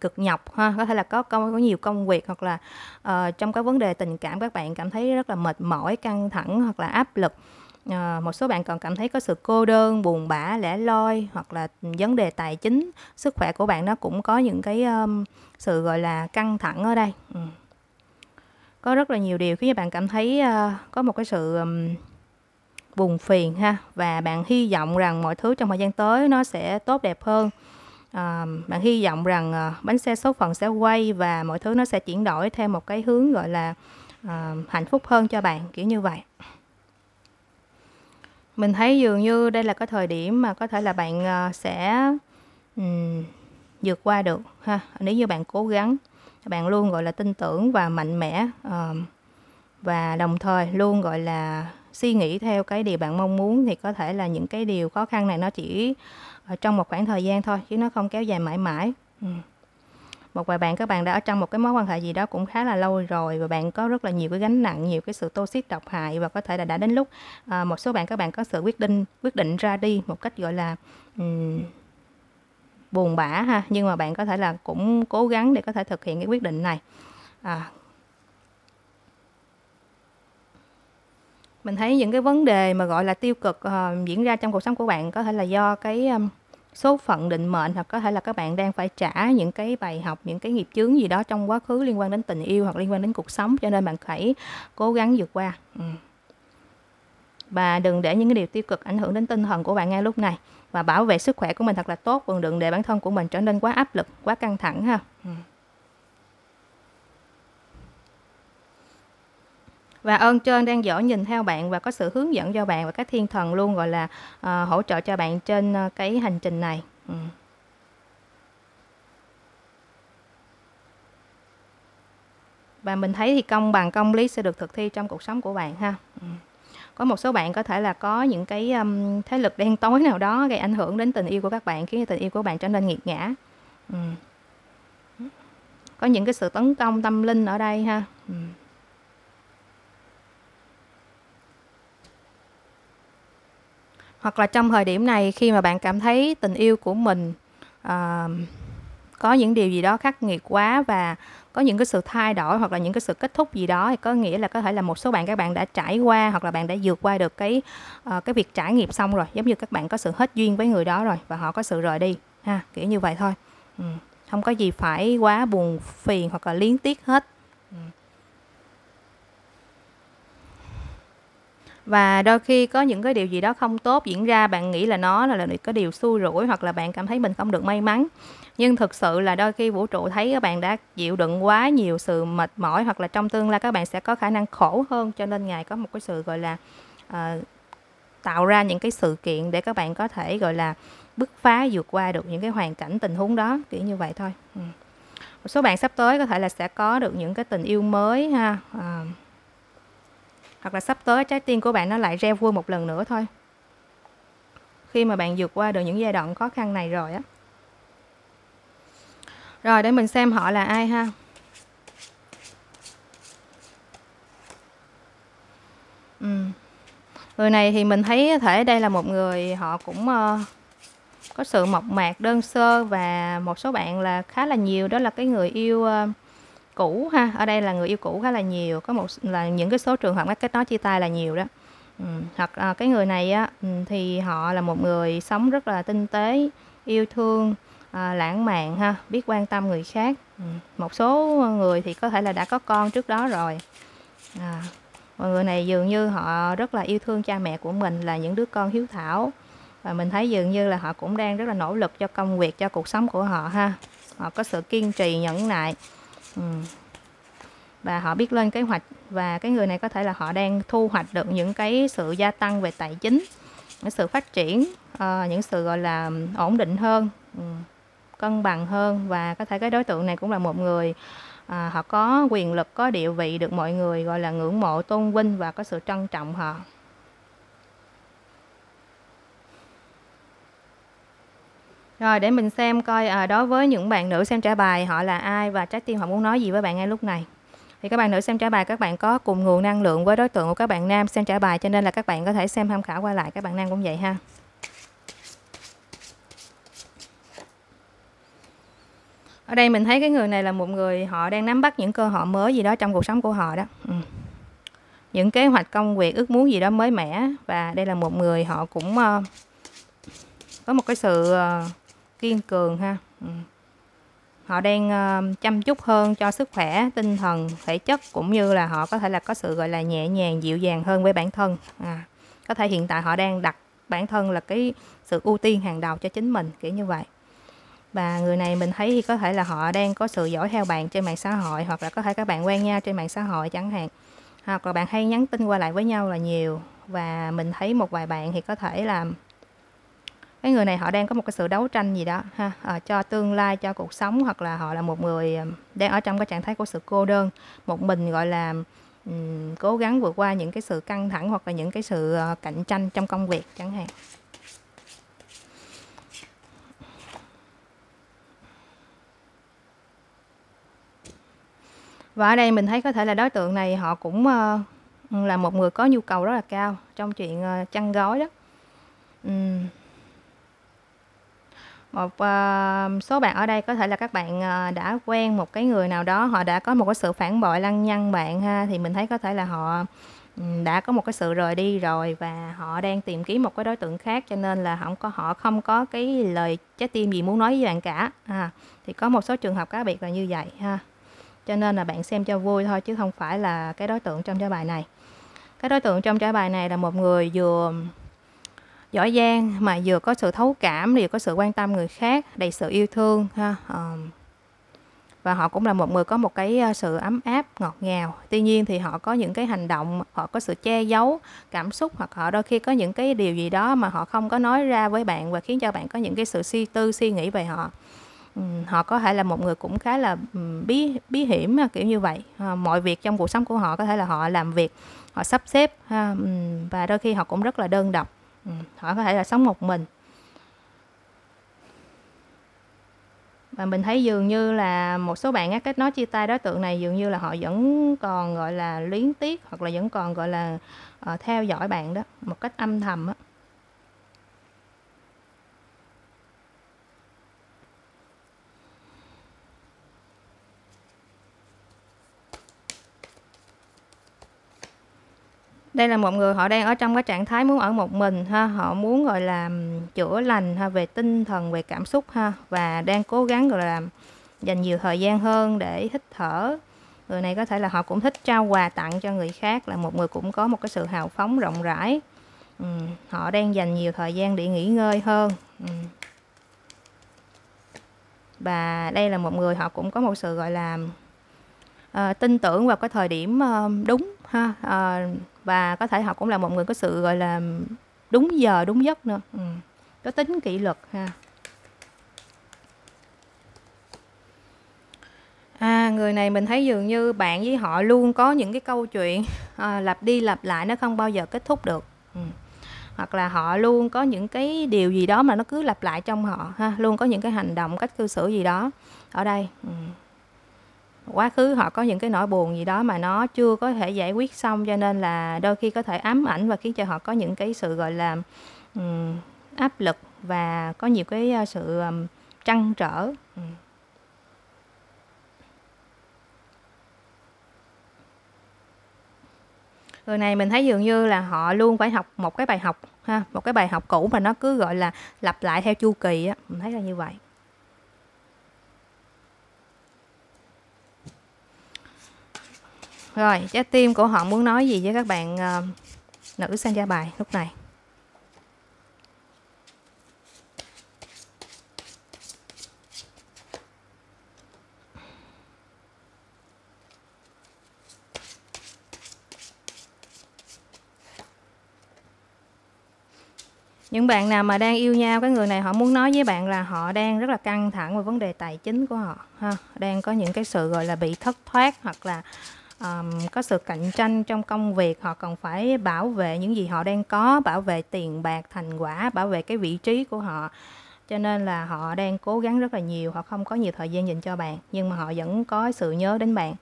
cực nhọc ha có thể là có công có nhiều công việc hoặc là uh, trong các vấn đề tình cảm các bạn cảm thấy rất là mệt mỏi căng thẳng hoặc là áp lực À, một số bạn còn cảm thấy có sự cô đơn buồn bã lẻ loi hoặc là vấn đề tài chính sức khỏe của bạn nó cũng có những cái um, sự gọi là căng thẳng ở đây ừ có rất là nhiều điều khiến cho bạn cảm thấy uh, có một cái sự um, buồn phiền ha và bạn hy vọng rằng mọi thứ trong thời gian tới nó sẽ tốt đẹp hơn à, bạn hy vọng rằng à, bánh xe số phận sẽ quay và mọi thứ nó sẽ chuyển đổi theo một cái hướng gọi là à, hạnh phúc hơn cho bạn kiểu như vậy mình thấy dường như đây là cái thời điểm mà có thể là bạn à, sẽ um, vượt qua được ha nếu như bạn cố gắng bạn luôn gọi là tin tưởng và mạnh mẽ uh, và đồng thời luôn gọi là suy nghĩ theo cái điều bạn mong muốn thì có thể là những cái điều khó khăn này nó chỉ ở trong một khoảng thời gian thôi chứ nó không kéo dài mãi mãi ừ. một vài bạn các bạn đã ở trong một cái mối quan hệ gì đó cũng khá là lâu rồi và bạn có rất là nhiều cái gánh nặng nhiều cái sự tô xít độc hại và có thể là đã đến lúc à, một số bạn các bạn có sự quyết định quyết định ra đi một cách gọi là um, buồn bã ha nhưng mà bạn có thể là cũng cố gắng để có thể thực hiện cái quyết định này à, mình thấy những cái vấn đề mà gọi là tiêu cực uh, diễn ra trong cuộc sống của bạn có thể là do cái um, số phận định mệnh hoặc có thể là các bạn đang phải trả những cái bài học những cái nghiệp chướng gì đó trong quá khứ liên quan đến tình yêu hoặc liên quan đến cuộc sống cho nên bạn phải cố gắng vượt qua ừ. và đừng để những cái điều tiêu cực ảnh hưởng đến tinh thần của bạn ngay lúc này và bảo vệ sức khỏe của mình thật là tốt và đừng để bản thân của mình trở nên quá áp lực quá căng thẳng ha ừ. và ơn trên đang dõi nhìn theo bạn và có sự hướng dẫn cho bạn và các thiên thần luôn gọi là uh, hỗ trợ cho bạn trên uh, cái hành trình này ừ. và mình thấy thì công bằng công lý sẽ được thực thi trong cuộc sống của bạn ha ừ có một số bạn có thể là có những cái um, thế lực đen tối nào đó gây ảnh hưởng đến tình yêu của các bạn khiến tình yêu của bạn trở nên nghiệt ngã ừ. có những cái sự tấn công tâm linh ở đây ha ừ. hoặc là trong thời điểm này khi mà bạn cảm thấy tình yêu của mình uh, có những điều gì đó khắc nghiệt quá và có những cái sự thay đổi hoặc là những cái sự kết thúc gì đó thì có nghĩa là có thể là một số bạn các bạn đã trải qua hoặc là bạn đã vượt qua được cái uh, cái việc trải nghiệm xong rồi giống như các bạn có sự hết duyên với người đó rồi và họ có sự rời đi ha kiểu như vậy thôi ừ. không có gì phải quá buồn phiền hoặc là liến tiếc hết và đôi khi có những cái điều gì đó không tốt diễn ra bạn nghĩ là nó là, là có điều xui rủi hoặc là bạn cảm thấy mình không được may mắn nhưng thực sự là đôi khi vũ trụ thấy các bạn đã chịu đựng quá nhiều sự mệt mỏi hoặc là trong tương lai các bạn sẽ có khả năng khổ hơn cho nên ngài có một cái sự gọi là uh, tạo ra những cái sự kiện để các bạn có thể gọi là bứt phá vượt qua được những cái hoàn cảnh tình huống đó kiểu như vậy thôi ừ. một số bạn sắp tới có thể là sẽ có được những cái tình yêu mới ha uh, hoặc là sắp tới trái tim của bạn nó lại reo vui một lần nữa thôi khi mà bạn vượt qua được những giai đoạn khó khăn này rồi á rồi để mình xem họ là ai ha ừ. người này thì mình thấy thể đây là một người họ cũng uh, có sự mộc mạc đơn sơ và một số bạn là khá là nhiều đó là cái người yêu uh, cũ ha ở đây là người yêu cũ khá là nhiều có một là những cái số trường hợp các kết nối chia tay là nhiều đó ừ. hoặc à, cái người này á thì họ là một người sống rất là tinh tế yêu thương à, lãng mạn ha biết quan tâm người khác ừ. một số người thì có thể là đã có con trước đó rồi à, mọi người này dường như họ rất là yêu thương cha mẹ của mình là những đứa con hiếu thảo và mình thấy dường như là họ cũng đang rất là nỗ lực cho công việc cho cuộc sống của họ ha họ có sự kiên trì nhẫn nại Ừ. và họ biết lên kế hoạch và cái người này có thể là họ đang thu hoạch được những cái sự gia tăng về tài chính những sự phát triển uh, những sự gọi là ổn định hơn ừ. cân bằng hơn và có thể cái đối tượng này cũng là một người à, họ có quyền lực có địa vị được mọi người gọi là ngưỡng mộ tôn vinh và có sự trân trọng họ Rồi để mình xem coi à, đối với những bạn nữ xem trả bài họ là ai và trái tim họ muốn nói gì với bạn ngay lúc này. Thì các bạn nữ xem trả bài các bạn có cùng nguồn năng lượng với đối tượng của các bạn nam xem trả bài cho nên là các bạn có thể xem tham khảo qua lại các bạn nam cũng vậy ha. Ở đây mình thấy cái người này là một người họ đang nắm bắt những cơ hội mới gì đó trong cuộc sống của họ đó. Ừ. Những kế hoạch công việc ước muốn gì đó mới mẻ và đây là một người họ cũng uh, có một cái sự uh, kiên cường ha ừ. họ đang ờ, chăm chút hơn cho sức khỏe tinh thần thể chất cũng như là họ có thể là có sự gọi là nhẹ nhàng dịu dàng hơn với bản thân à, có thể hiện tại họ đang đặt bản thân là cái sự ưu tiên hàng đầu cho chính mình kiểu như vậy và người này mình thấy thì có thể là họ đang có sự dõi theo bạn trên mạng xã hội hoặc là có thể các bạn quen nhau trên mạng xã hội chẳng hạn hoặc là bạn hay nhắn tin qua lại với nhau là nhiều và mình thấy một vài bạn thì có thể là cái người này họ đang có một cái sự đấu tranh gì đó ha à, cho tương lai cho cuộc sống hoặc là họ là một người đang ở trong cái trạng thái của sự cô đơn một mình gọi là um, cố gắng vượt qua những cái sự căng thẳng hoặc là những cái sự ờ, cạnh tranh trong công việc chẳng hạn và ở đây mình thấy có thể là đối tượng này họ cũng uh, là một người có nhu cầu rất là cao trong chuyện uh, chăn gói đó uhm một uh, số bạn ở đây có thể là các bạn uh, đã quen một cái người nào đó họ đã có một cái sự phản bội lăng nhăng bạn ha thì mình thấy có thể là họ ừ, đã có một cái sự rời đi rồi và họ đang tìm kiếm một cái đối tượng khác cho nên là không có họ không có cái lời trái tim gì muốn nói với bạn cả à, thì có một số trường hợp cá biệt là như vậy ha cho nên là bạn xem cho vui thôi chứ không phải là cái đối tượng trong trả bài này cái đối tượng trong trả bài này là một người vừa giỏi giang mà vừa có sự thấu cảm vừa có sự quan tâm người khác đầy sự yêu thương ha và họ cũng là một người có một cái sự ấm áp ngọt ngào tuy nhiên thì họ có những cái hành động họ có sự che giấu cảm xúc hoặc họ đôi khi có những cái điều gì đó mà họ không có nói ra với bạn và khiến cho bạn có những cái sự suy tư suy nghĩ về họ họ có thể là một người cũng khá là bí bí hiểm à, kiểu như vậy ờ, mọi việc trong cuộc sống của họ có thể là họ làm việc họ sắp xếp và đôi khi họ cũng rất là đơn độc Ừ, họ có thể là sống một mình và mình thấy dường như là một số bạn á, kết nối chia tay đối tượng này dường như là họ vẫn còn gọi là luyến tiếc hoặc là vẫn còn gọi là uh, theo dõi bạn đó một cách âm thầm á. đây là một người họ đang ở trong cái trạng thái muốn ở một mình ha họ muốn gọi là chữa lành ha về tinh thần về cảm xúc ha và đang cố gắng gọi là dành nhiều thời gian hơn để hít thở người này có thể là họ cũng thích trao quà tặng cho người khác là một người cũng có một cái sự hào phóng rộng rãi ừ, họ đang dành nhiều thời gian để nghỉ ngơi hơn ừ. và đây là một người họ cũng có một sự gọi là uh, tin tưởng vào cái thời điểm uh, đúng ha uh, và có thể họ cũng là một người có sự gọi là đúng giờ đúng giấc nữa ừ. có tính kỷ luật ha à người này mình thấy dường như bạn với họ luôn có những cái câu chuyện à, lặp đi lặp lại nó không bao giờ kết thúc được ừ. hoặc là họ luôn có những cái điều gì đó mà nó cứ lặp lại trong họ ha luôn có những cái hành động cách cư xử gì đó ở đây ừ quá khứ họ có những cái nỗi buồn gì đó mà nó chưa có thể giải quyết xong cho nên là đôi khi có thể ám ảnh và khiến cho họ có những cái sự gọi là um, áp lực và có nhiều cái sự um, trăn trở um. người này mình thấy dường như là họ luôn phải học một cái bài học ha một cái bài học cũ mà nó cứ gọi là lặp lại theo chu kỳ á mình thấy là như vậy Rồi, trái tim của họ muốn nói gì với các bạn uh, nữ sang gia bài lúc này? những bạn nào mà đang yêu nhau cái người này họ muốn nói với bạn là họ đang rất là căng thẳng về vấn đề tài chính của họ ha đang có những cái sự gọi là bị thất thoát hoặc là um, có sự cạnh tranh trong công việc họ cần phải bảo vệ những gì họ đang có bảo vệ tiền bạc thành quả bảo vệ cái vị trí của họ cho nên là họ đang cố gắng rất là nhiều họ không có nhiều thời gian dành cho bạn nhưng mà họ vẫn có sự nhớ đến bạn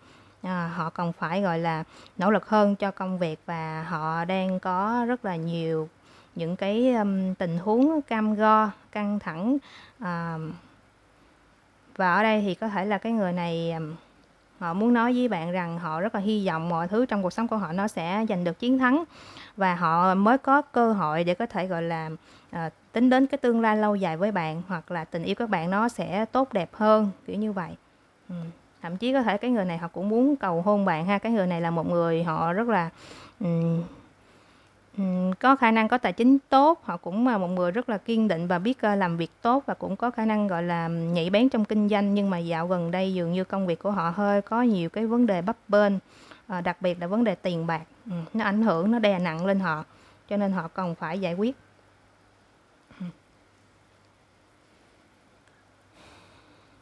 à, họ cần phải gọi là nỗ lực hơn cho công việc và họ đang có rất là nhiều những cái um, tình huống cam go căng thẳng um, và ở đây thì có thể là cái người này um, họ muốn nói với bạn rằng họ rất là hy vọng mọi thứ trong cuộc sống của họ nó sẽ giành được chiến thắng và họ mới có cơ hội để có thể gọi là à, tính đến cái tương lai lâu dài với bạn hoặc là tình yêu các bạn nó sẽ tốt đẹp hơn kiểu như vậy ừ. thậm chí có thể cái người này họ cũng muốn cầu hôn bạn ha cái người này là một người họ rất là um, Ừ, có khả năng có tài chính tốt, họ cũng là một người rất là kiên định và biết, à, làm việc tốt và cũng có khả năng, gọi là, nhảy bén trong kinh doanh. Nhưng mà dạo gần đây dường như công việc của họ hơi có nhiều cái vấn đề bấp bênh, à, đặc biệt là vấn đề tiền bạc, ừ, nó ảnh hưởng, nó đè nặng lên họ, cho nên họ còn phải giải quyết.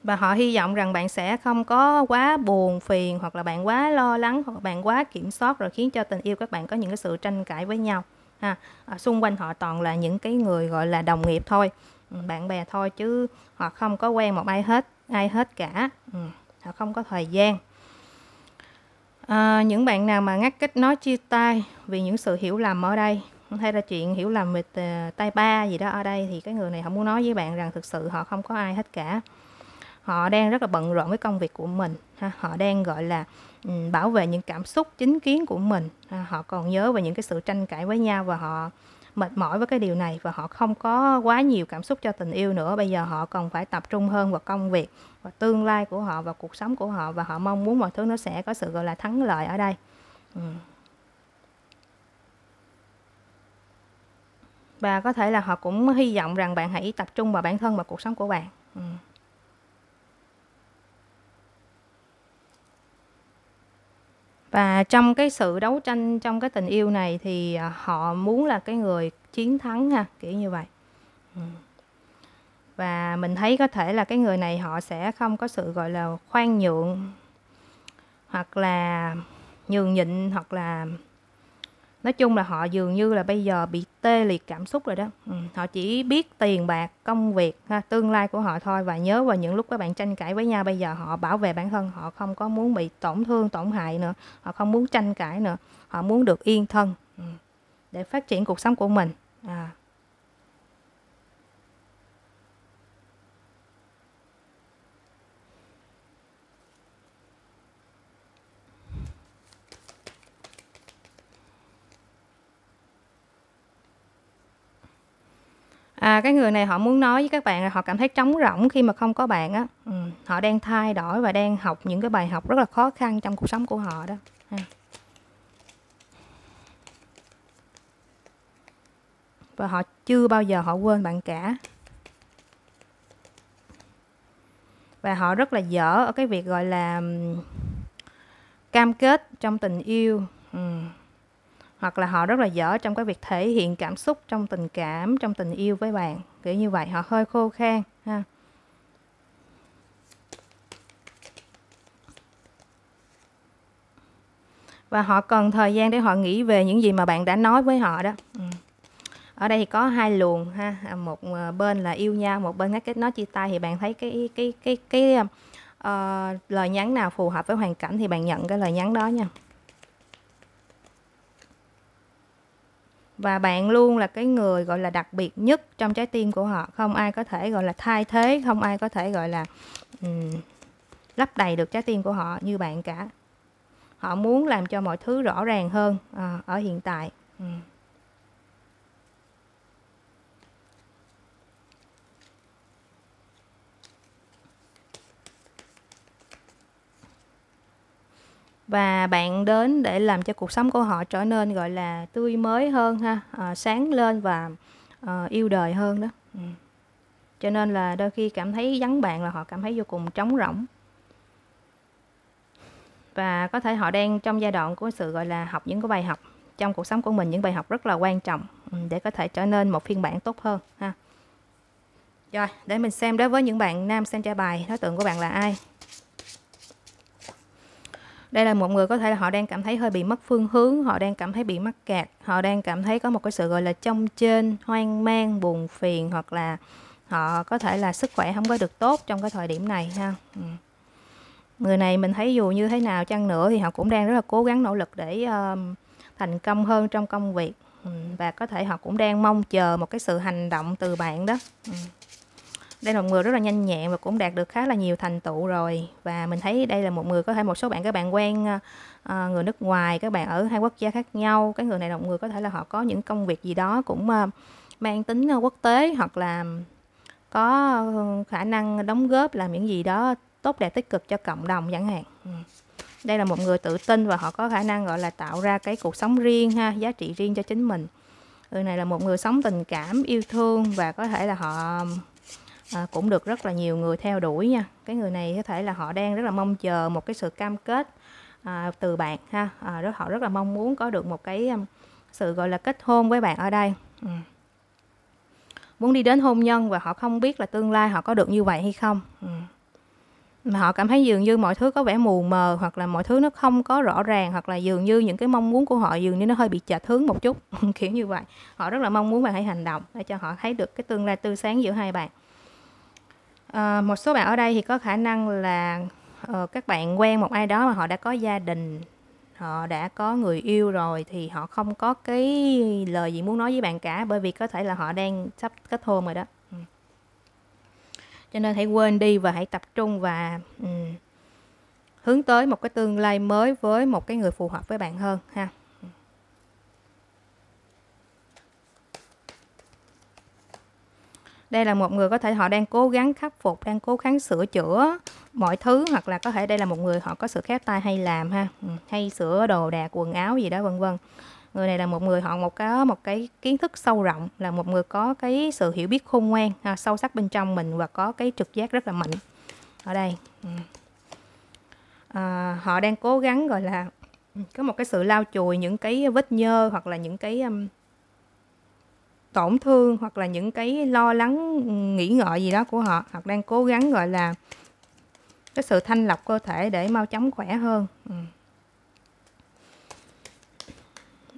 và họ hy vọng rằng bạn sẽ không có quá buồn phiền hoặc là bạn quá lo lắng hoặc bạn quá kiểm soát rồi khiến cho tình yêu các bạn có những cái sự tranh cãi với nhau ha à, xung quanh họ toàn là những cái người gọi là đồng nghiệp thôi ừ, bạn bè thôi chứ họ không có quen một ai hết ai hết cả ừ, họ không có thời gian à, những bạn nào mà ngắt kết nói chia tay vì những sự hiểu lầm ở đây hay là chuyện hiểu lầm về tay ba gì đó ở đây thì cái người này không muốn nói với bạn rằng thực sự họ không có ai hết cả họ đang rất là bận rộn với công việc của mình ha. họ đang gọi là um, bảo vệ những cảm xúc chính kiến của mình ha. họ còn nhớ về những cái sự tranh cãi với nhau và họ mệt mỏi với cái điều này và họ không có quá nhiều cảm xúc cho tình yêu nữa bây giờ họ còn phải tập trung hơn vào công việc và tương lai của họ và cuộc sống của họ và họ mong muốn mọi thứ nó sẽ có sự gọi là thắng lợi ở đây và có thể là họ cũng hy vọng rằng bạn hãy tập trung vào bản thân và cuộc sống của bạn và trong cái sự đấu tranh trong cái tình yêu này thì à, họ muốn là cái người chiến thắng ha kiểu như vậy ừ. và mình thấy có thể là cái người này họ sẽ không có sự gọi là khoan nhượng hoặc là nhường nhịn hoặc là nói chung là họ dường như là bây giờ bị tê liệt cảm xúc rồi đó ừ, họ chỉ biết tiền bạc công việc ha, tương lai của họ thôi và nhớ vào những lúc các bạn tranh cãi với nhau bây giờ họ bảo vệ bản thân họ không có muốn bị tổn thương tổn hại nữa họ không muốn tranh cãi nữa họ muốn được yên thân ừ, để phát triển cuộc sống của mình à, à, cái người này họ muốn nói với các bạn là họ cảm thấy trống rỗng khi mà không có bạn á ừ, họ đang thay đổi và đang học những cái bài học rất là khó khăn trong cuộc sống của họ đó à. và họ chưa bao giờ họ quên bạn cả và họ rất là dở ở cái việc gọi là cam kết trong tình yêu ừ hoặc là họ rất là dở trong cái việc thể hiện cảm xúc trong tình cảm trong tình yêu với bạn kiểu như vậy họ hơi khô khan ha và họ cần thời gian để họ nghĩ về những gì mà bạn đã nói với họ đó ừ. ở đây thì có hai luồng ha à, một ờ, bên là yêu nhau một bên cái kết nối chia tay thì bạn thấy cái cái cái cái, cái ờ, uh, lời nhắn nào phù hợp với hoàn cảnh thì bạn nhận cái lời nhắn đó nha và bạn luôn là cái người gọi là đặc biệt nhất trong trái tim của họ không ai có thể gọi là thay thế không ai có thể gọi là um, lấp đầy được trái tim của họ như bạn cả họ muốn làm cho mọi thứ rõ ràng hơn à, ở hiện tại um. và bạn đến để làm cho cuộc sống của họ trở nên gọi là tươi mới hơn ha à, sáng lên và à, yêu đời hơn đó ừ. cho nên là đôi khi cảm thấy vắng bạn là họ cảm thấy vô cùng trống rỗng và có thể họ đang trong giai đoạn của sự gọi là học những cái bài học trong cuộc sống của mình những bài học rất là quan trọng ừ, để có thể trở nên một phiên bản tốt hơn ha rồi để mình xem đối với những bạn nam xem tra bài đối tượng của bạn là ai đây là một người có thể là họ đang cảm thấy hơi bị mất phương hướng họ đang cảm thấy bị mắc kẹt họ đang cảm thấy có một cái sự gọi là trong trên hoang mang buồn phiền hoặc là họ có thể là sức khỏe không có được tốt trong cái thời điểm này ha ừ. người này mình thấy dù như thế nào chăng nữa thì họ cũng đang rất là cố gắng nỗ lực để uh, thành công hơn trong công việc ừ. và có thể họ cũng đang mong chờ một cái sự hành động từ bạn đó ừ đây là một người rất là nhanh nhẹn và cũng đạt được khá là nhiều thành tựu rồi và mình thấy đây là một người có thể một số bạn các bạn quen uh, người nước ngoài các bạn ở hai quốc gia khác nhau cái người này là một người có thể là họ có những công việc gì đó cũng uh, mang tính quốc tế hoặc là có khả năng đóng góp làm những gì đó tốt đẹp tích cực cho cộng đồng chẳng hạn ừ. đây là một người tự tin và họ có khả năng gọi là tạo ra cái cuộc sống riêng ha giá trị riêng cho chính mình người này là một người sống tình cảm yêu thương và có thể là họ à, cũng được rất là nhiều người theo đuổi nha cái người này có thể là họ đang rất là mong chờ một cái sự cam kết à, từ bạn ha à, rất họ rất là mong muốn có được một cái um, sự gọi là kết hôn với bạn ở đây ừ. muốn đi đến hôn nhân và họ không biết là tương lai họ có được như vậy hay không ừ. mà họ cảm thấy dường như mọi thứ có vẻ mù mờ hoặc là mọi thứ nó không có rõ ràng hoặc là dường như những cái mong muốn của họ dường như nó hơi bị chệch hướng một chút [laughs] kiểu như vậy họ rất là mong muốn bạn hãy hành động để cho họ thấy được cái tương lai tươi sáng giữa hai bạn à, một số bạn ở đây thì có khả năng là uh, các bạn quen một ai đó mà họ đã có gia đình họ đã có người yêu rồi thì họ không có cái lời gì muốn nói với bạn cả bởi vì có thể là họ đang sắp kết hôn rồi đó ừ. cho nên hãy quên đi và hãy tập trung và um, hướng tới một cái tương lai mới với một cái người phù hợp với bạn hơn ha đây là một người có thể họ đang cố gắng khắc phục đang cố gắng sửa chữa mọi thứ hoặc là có thể đây là một người họ có sự khép tay hay làm ha ừ, hay sửa đồ đạc quần áo gì đó vân vân người này là một người họ một cái một cái kiến thức sâu rộng là một người có cái sự hiểu biết khôn ngoan ha, sâu sắc bên trong mình và có cái trực giác rất là mạnh ở đây ừ. à, họ đang cố gắng gọi là ừ, có một cái sự lau chùi những cái vết nhơ hoặc là những cái um, tổn thương hoặc là những cái lo lắng ừ, nghĩ ngợi gì đó của họ hoặc đang cố gắng gọi là cái sự thanh lọc cơ thể để mau chóng khỏe hơn ừ.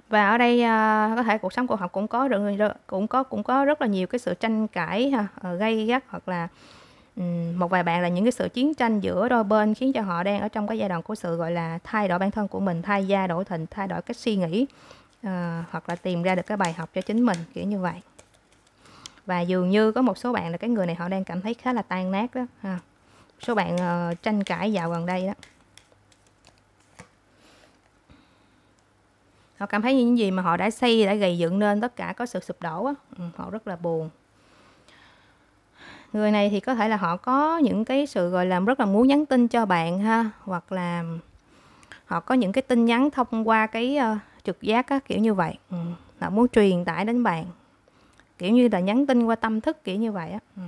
và ở đây à, có thể cuộc sống của họ cũng có cũng có cũng có rất là nhiều cái sự tranh cãi ờ, gây gắt hoặc là ừ, một vài bạn là những cái sự chiến tranh giữa đôi bên khiến cho họ đang ở trong cái giai đoạn của sự gọi là thay đổi bản thân của mình thay da đổi thịnh thay đổi cách suy nghĩ à, hoặc là tìm ra được cái bài học cho chính mình kiểu như vậy và dường như có một số bạn là cái người này họ đang cảm thấy khá là tan nát đó ha số bạn uh, tranh cãi dạo gần đây đó họ cảm thấy những gì mà họ đã xây đã gầy dựng nên tất cả có sự sụp đổ á ừ, họ rất là buồn người này thì có thể là họ có những cái sự gọi là rất là muốn nhắn tin cho bạn ha hoặc là họ có những cái tin nhắn thông qua cái uh, trực giác á, kiểu như vậy ừ. là muốn truyền tải đến bạn kiểu như là nhắn tin qua tâm thức kiểu như vậy á ừ.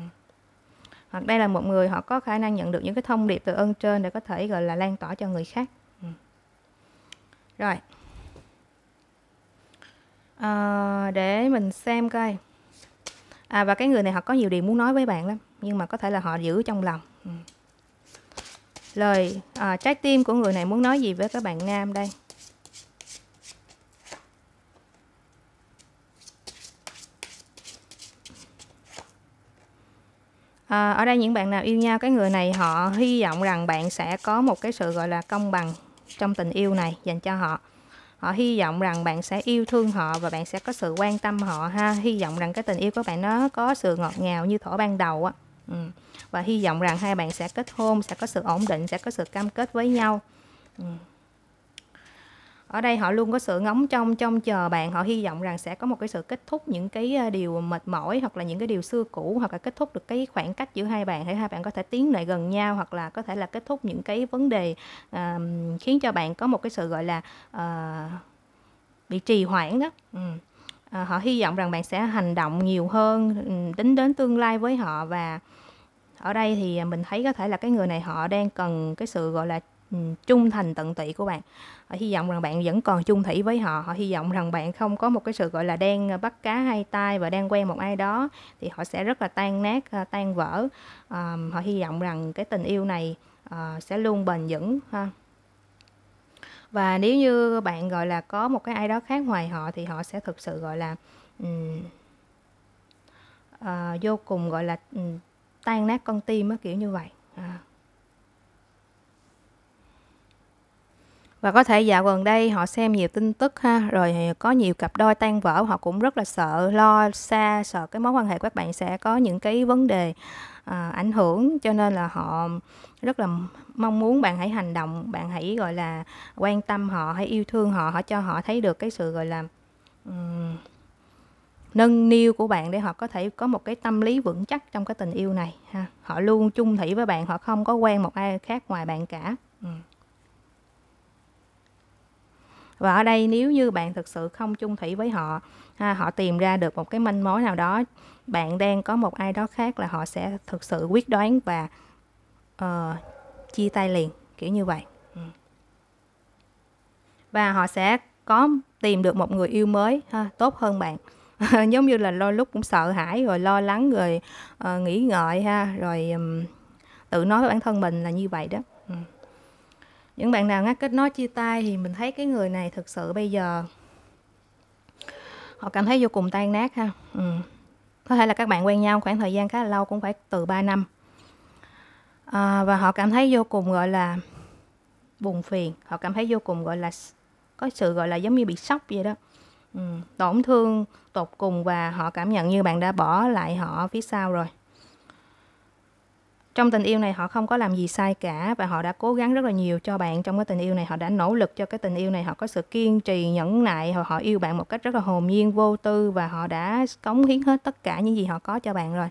hoặc đây là một người họ có khả năng nhận được những cái thông điệp từ ơn trên để có thể gọi là lan tỏa cho người khác ừ. rồi à, để mình xem coi à và cái người này họ có nhiều điều muốn nói với bạn lắm nhưng mà có thể là họ giữ trong lòng ừ. lời à, trái tim của người này muốn nói gì với các bạn nam đây à, ở đây những bạn nào yêu nhau cái người này họ hy vọng rằng bạn sẽ có một cái sự gọi là công bằng trong tình yêu này dành cho họ họ hy vọng rằng bạn sẽ yêu thương họ và bạn sẽ có sự quan tâm họ ha hy vọng rằng cái tình yêu của bạn nó có sự ngọt ngào như thổ ban đầu á ừ. và hy vọng rằng hai bạn sẽ kết hôn sẽ có sự ổn định sẽ có sự cam kết với nhau ừ ở đây họ luôn có sự ngóng trông trong chờ bạn họ hy vọng rằng sẽ có một cái sự kết thúc những cái ờ, điều mệt mỏi hoặc là những cái điều xưa cũ hoặc là kết thúc được cái khoảng cách giữa hai bạn để hai bạn có thể tiến lại gần nhau hoặc là có thể là kết thúc những cái vấn đề uh, khiến cho bạn có một cái sự gọi là uh, bị trì hoãn đó ừ. à, họ hy vọng rằng bạn sẽ hành động nhiều hơn tính đến tương lai với họ và ở đây thì mình thấy có thể là cái người này họ đang cần cái sự gọi là Ừ, trung thành tận tụy của bạn họ hy vọng rằng bạn vẫn còn chung thủy với họ họ hy vọng rằng bạn không có một cái sự gọi là đang ờ, bắt cá hai tay và đang quen một ai đó thì họ sẽ rất là tan nát ờ, tan vỡ à, họ hy vọng rằng cái tình yêu này à, sẽ luôn bền vững ha và nếu như bạn gọi là có một cái ai đó khác ngoài họ thì họ sẽ thực sự gọi là um, uh, vô cùng gọi là um, tan nát con tim á kiểu như vậy à. và có thể dạo gần đây họ xem nhiều tin tức ha rồi có nhiều cặp đôi tan vỡ họ cũng rất là sợ lo xa sợ cái mối quan hệ của các bạn sẽ có những cái vấn đề à, ảnh hưởng cho nên là họ rất là mong muốn bạn hãy hành động bạn hãy gọi là quan tâm họ hãy yêu thương họ họ cho họ thấy được cái sự gọi là um, nâng niu của bạn để họ có thể có một cái tâm lý vững chắc trong cái tình yêu này ha họ luôn chung thủy với bạn họ không có quen một ai khác ngoài bạn cả um và ở đây nếu như bạn thực sự không chung thủy với họ ha, họ tìm ra được một cái manh mối nào đó bạn đang có một ai đó khác là họ sẽ thực sự quyết đoán và uh, chia tay liền kiểu như vậy ừ. và họ sẽ có tìm được một người yêu mới ha, tốt hơn bạn [laughs] giống như là lo lúc cũng sợ hãi rồi lo lắng rồi uh, nghĩ ngợi ha rồi um, tự nói với bản thân mình là như vậy đó những bạn nào ngắt kết nối chia tay thì mình thấy cái người này thực sự bây giờ họ cảm thấy vô cùng tan nát ha ừ. có thể là các bạn quen nhau khoảng thời gian khá là lâu cũng phải từ 3 năm à, và họ cảm thấy vô cùng gọi là buồn phiền họ cảm thấy vô cùng gọi là có sự gọi là giống như bị sốc vậy đó ừ, tổn thương tột cùng và họ cảm nhận như bạn đã bỏ lại họ phía sau rồi trong tình yêu này họ không có làm gì sai cả và họ đã cố gắng rất là nhiều cho bạn trong cái tình yêu này họ đã nỗ lực cho cái tình yêu này họ có sự kiên trì nhẫn nại họ, họ yêu bạn một cách rất là hồn nhiên vô tư và họ đã cống hiến hết tất cả những gì họ có cho bạn rồi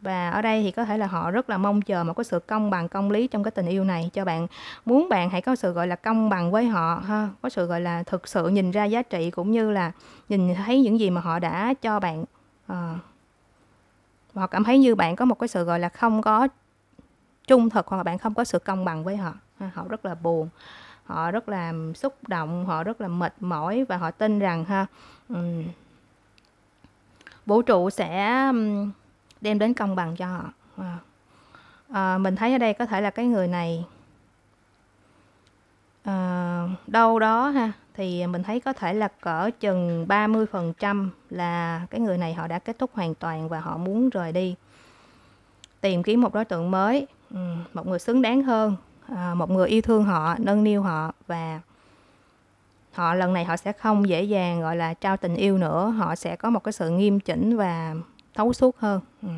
và ở đây thì có thể là họ rất là mong chờ một cái sự công bằng công lý trong cái tình yêu này cho bạn muốn bạn hãy có sự gọi là công bằng với họ ha có sự gọi là thực sự nhìn ra giá trị cũng như là nhìn thấy những gì mà họ đã cho bạn à và họ cảm thấy như bạn có một cái sự gọi là không có trung thực hoặc là bạn không có sự công bằng với họ à, họ rất là buồn họ rất là xúc động họ rất là mệt mỏi và họ tin rằng ha vũ trụ sẽ đem đến công bằng cho họ à, mình thấy ở đây có thể là cái người này à, đâu đó ha thì mình thấy có thể là cỡ chừng 30% là cái người này họ đã kết thúc hoàn toàn và họ muốn rời đi. Tìm kiếm một đối tượng mới, ừ, một người xứng đáng hơn, ờ, một người yêu thương họ, nâng niu họ và họ lần này họ sẽ không dễ dàng gọi là trao tình yêu nữa, họ sẽ có một cái sự nghiêm chỉnh và thấu suốt hơn. Ừ.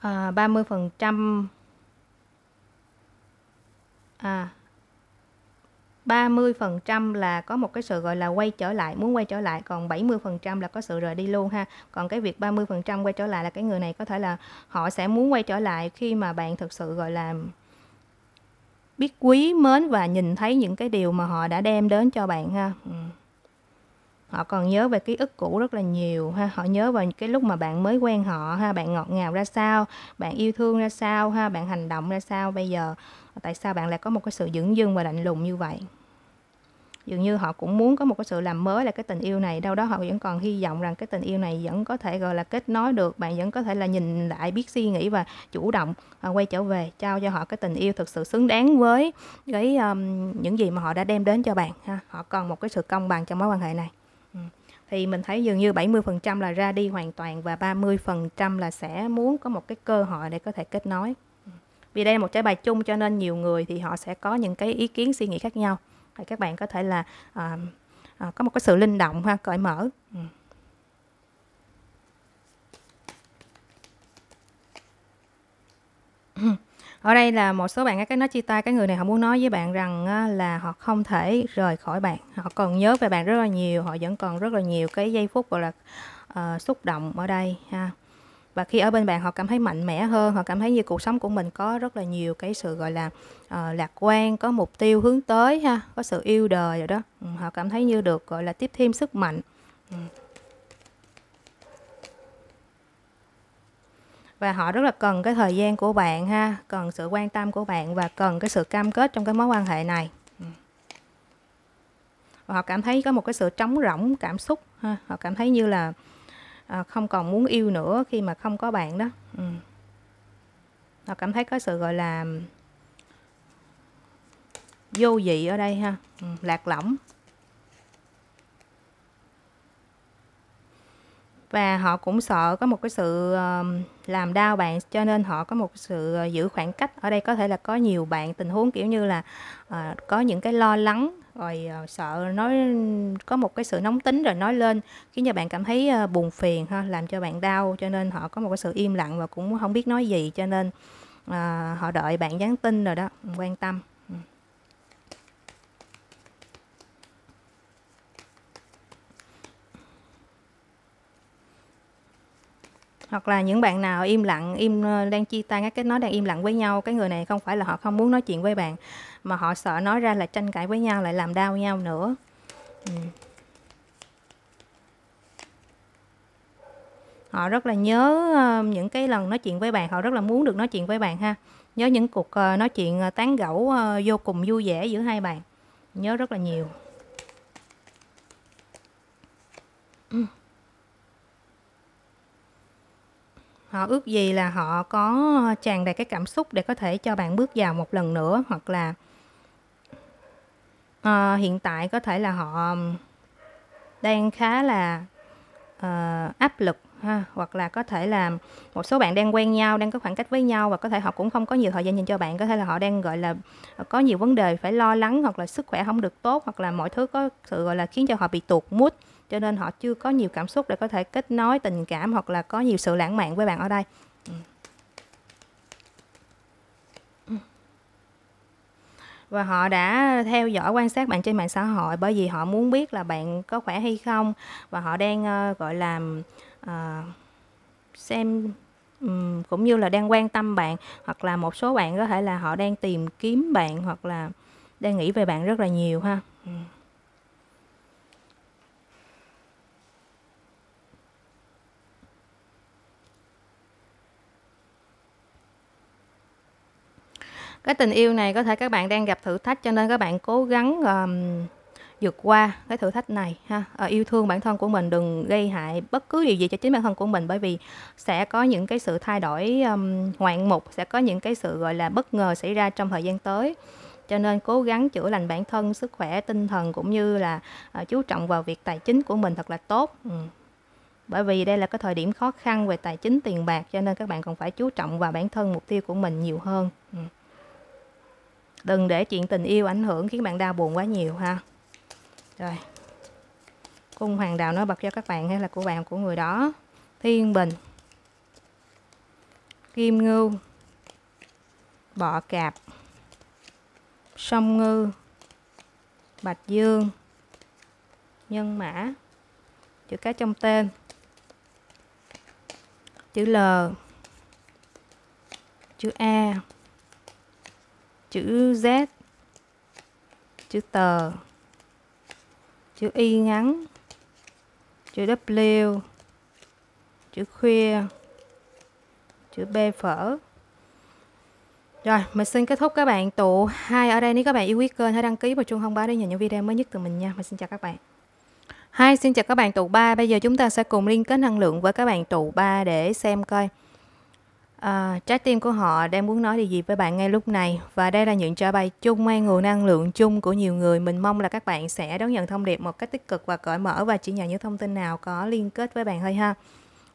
Ờ, ba mươi phần trăm à, 30% là có một cái sự gọi là quay trở lại, muốn quay trở lại, còn 70% là có sự rời đi luôn ha. Còn cái việc 30% quay trở lại là cái người này có thể là họ sẽ muốn quay trở lại khi mà bạn thực sự gọi là biết quý, mến và nhìn thấy những cái điều mà họ đã đem đến cho bạn ha. Ừ. Họ còn nhớ về ký ức cũ rất là nhiều ha, họ nhớ vào cái lúc mà bạn mới quen họ ha, bạn ngọt ngào ra sao, bạn yêu thương ra sao ha, bạn hành động ra sao bây giờ tại sao bạn lại có một cái sự dưỡng dưng và lạnh lùng như vậy dường như họ cũng muốn có một cái sự làm mới là cái tình yêu này đâu đó họ vẫn còn hy vọng rằng cái tình yêu này vẫn có thể gọi là kết nối được bạn vẫn có thể là nhìn lại biết suy nghĩ và chủ động à, quay trở về trao cho họ cái tình yêu thực sự xứng đáng với cái um, những gì mà họ đã đem đến cho bạn ha họ còn một cái sự công bằng trong mối quan hệ này ừ. thì mình thấy dường như 70% là ra đi hoàn toàn và 30% là sẽ muốn có một cái cơ hội để có thể kết nối vì đây là một trái bài chung cho nên nhiều người thì họ sẽ có những cái ý kiến suy nghĩ khác nhau thì các bạn có thể là à, à, có một cái sự linh động ha cởi mở ừ. [clears throat] ở đây là một số bạn cái nói chia tay cái người này họ muốn nói với bạn rằng là họ không thể rời khỏi bạn họ còn nhớ về bạn rất là nhiều họ vẫn còn rất là nhiều cái giây phút gọi là uh, xúc động ở đây ha và khi ở bên bạn họ cảm thấy mạnh mẽ hơn họ cảm thấy như cuộc sống của mình có rất là nhiều cái sự gọi là uh, lạc quan có mục tiêu hướng tới ha có sự yêu đời rồi đó ừ, họ cảm thấy như được gọi là tiếp thêm sức mạnh ừ. và họ rất là cần cái thời gian của bạn ha cần sự quan tâm của bạn và cần cái sự cam kết trong cái mối quan hệ này ừ. và họ cảm thấy có một cái sự trống rỗng cảm xúc ha họ cảm thấy như là à, không còn muốn yêu nữa khi mà không có bạn đó ừ. họ cảm thấy có sự gọi là vô vị ở đây ha ừ, lạc lõng và họ cũng sợ có một cái sự ờ, làm đau bạn cho nên họ có một sự ờ, giữ khoảng cách ở đây có thể là có nhiều bạn tình huống kiểu như là có những cái lo lắng rồi ờ, sợ nói có một cái sự nóng tính rồi nói lên khiến cho bạn cảm thấy ờ, buồn phiền ha làm cho bạn đau cho nên họ có một cái sự im lặng và cũng không biết nói gì cho nên à, họ đợi bạn nhắn tin rồi đó ừ, quan tâm ừ. hoặc là những bạn nào im lặng im đang chia tay cái nói đang im lặng với nhau cái người này không phải là họ không muốn nói chuyện với bạn mà họ sợ nói ra là tranh cãi với nhau lại làm đau nhau nữa ừ. họ rất là nhớ ờ, những cái lần nói chuyện với bạn họ rất là muốn được nói chuyện với bạn ha nhớ những cuộc ờ, nói chuyện ờ, tán gẫu vô cùng vui vẻ giữa hai bạn nhớ rất là nhiều ừ. họ ước gì là họ có tràn đầy cái cảm xúc để có thể cho bạn bước vào một lần nữa hoặc là Ờ, hiện tại có thể là họ đang khá là, ờ, áp lực ha, hoặc là có thể là một số bạn đang quen nhau, đang có khoảng cách với nhau và có thể họ cũng không có nhiều thời gian dành cho bạn. Có thể là họ đang, gọi là, ờ, có nhiều vấn đề phải lo lắng hoặc là sức khỏe không được tốt, hoặc là mọi thứ có sự, gọi là, khiến cho họ bị tụt mút cho nên họ chưa có nhiều cảm xúc để có thể kết nối tình cảm hoặc là có nhiều sự lãng mạn với bạn ở đây. Ừm. và họ đã theo dõi quan sát bạn trên mạng xã hội bởi vì họ muốn biết là bạn có khỏe hay không và họ đang uh, gọi là uh, xem um, cũng như là đang quan tâm bạn hoặc là một số bạn có thể là họ đang tìm kiếm bạn hoặc là đang nghĩ về bạn rất là nhiều ha. Ừ. cái tình yêu này có thể các bạn đang gặp thử thách cho nên các bạn cố gắng um, vượt qua cái thử thách này ha à, yêu thương bản thân của mình đừng gây hại bất cứ điều gì cho chính bản thân của mình bởi vì sẽ có những cái sự thay đổi um, ngoạn mục sẽ có những cái sự gọi là bất ngờ xảy ra trong thời gian tới cho nên cố gắng chữa lành bản thân sức khỏe tinh thần cũng như là uh, chú trọng vào việc tài chính của mình thật là tốt ừ. bởi vì đây là cái thời điểm khó khăn về tài chính tiền bạc cho nên các bạn còn phải chú trọng vào bản thân mục tiêu của mình nhiều hơn ừ đừng để chuyện tình yêu ảnh hưởng khiến bạn đau buồn quá nhiều ha rồi cung hoàng đạo nó bật cho các bạn hay là của bạn của người đó thiên bình kim ngưu bọ cạp sông ngư bạch dương nhân mã chữ cái trong tên chữ l chữ a chữ Z chữ tờ chữ Y ngắn chữ W chữ khuya chữ B phở rồi mình xin kết thúc các bạn tụ hai ở đây nếu các bạn yêu quý kênh hãy đăng ký và chuông thông báo để nhận những video mới nhất từ mình nha mình xin chào các bạn hai xin chào các bạn tụ ba bây giờ chúng ta sẽ cùng liên kết năng lượng với các bạn tụ ba để xem coi À, trái tim của họ đang muốn nói điều gì với bạn ngay lúc này và đây là những trả bài chung mang nguồn năng lượng chung của nhiều người mình mong là các bạn sẽ đón nhận thông điệp một cách tích cực và cởi mở và chỉ nhận những thông tin nào có liên kết với bạn thôi ha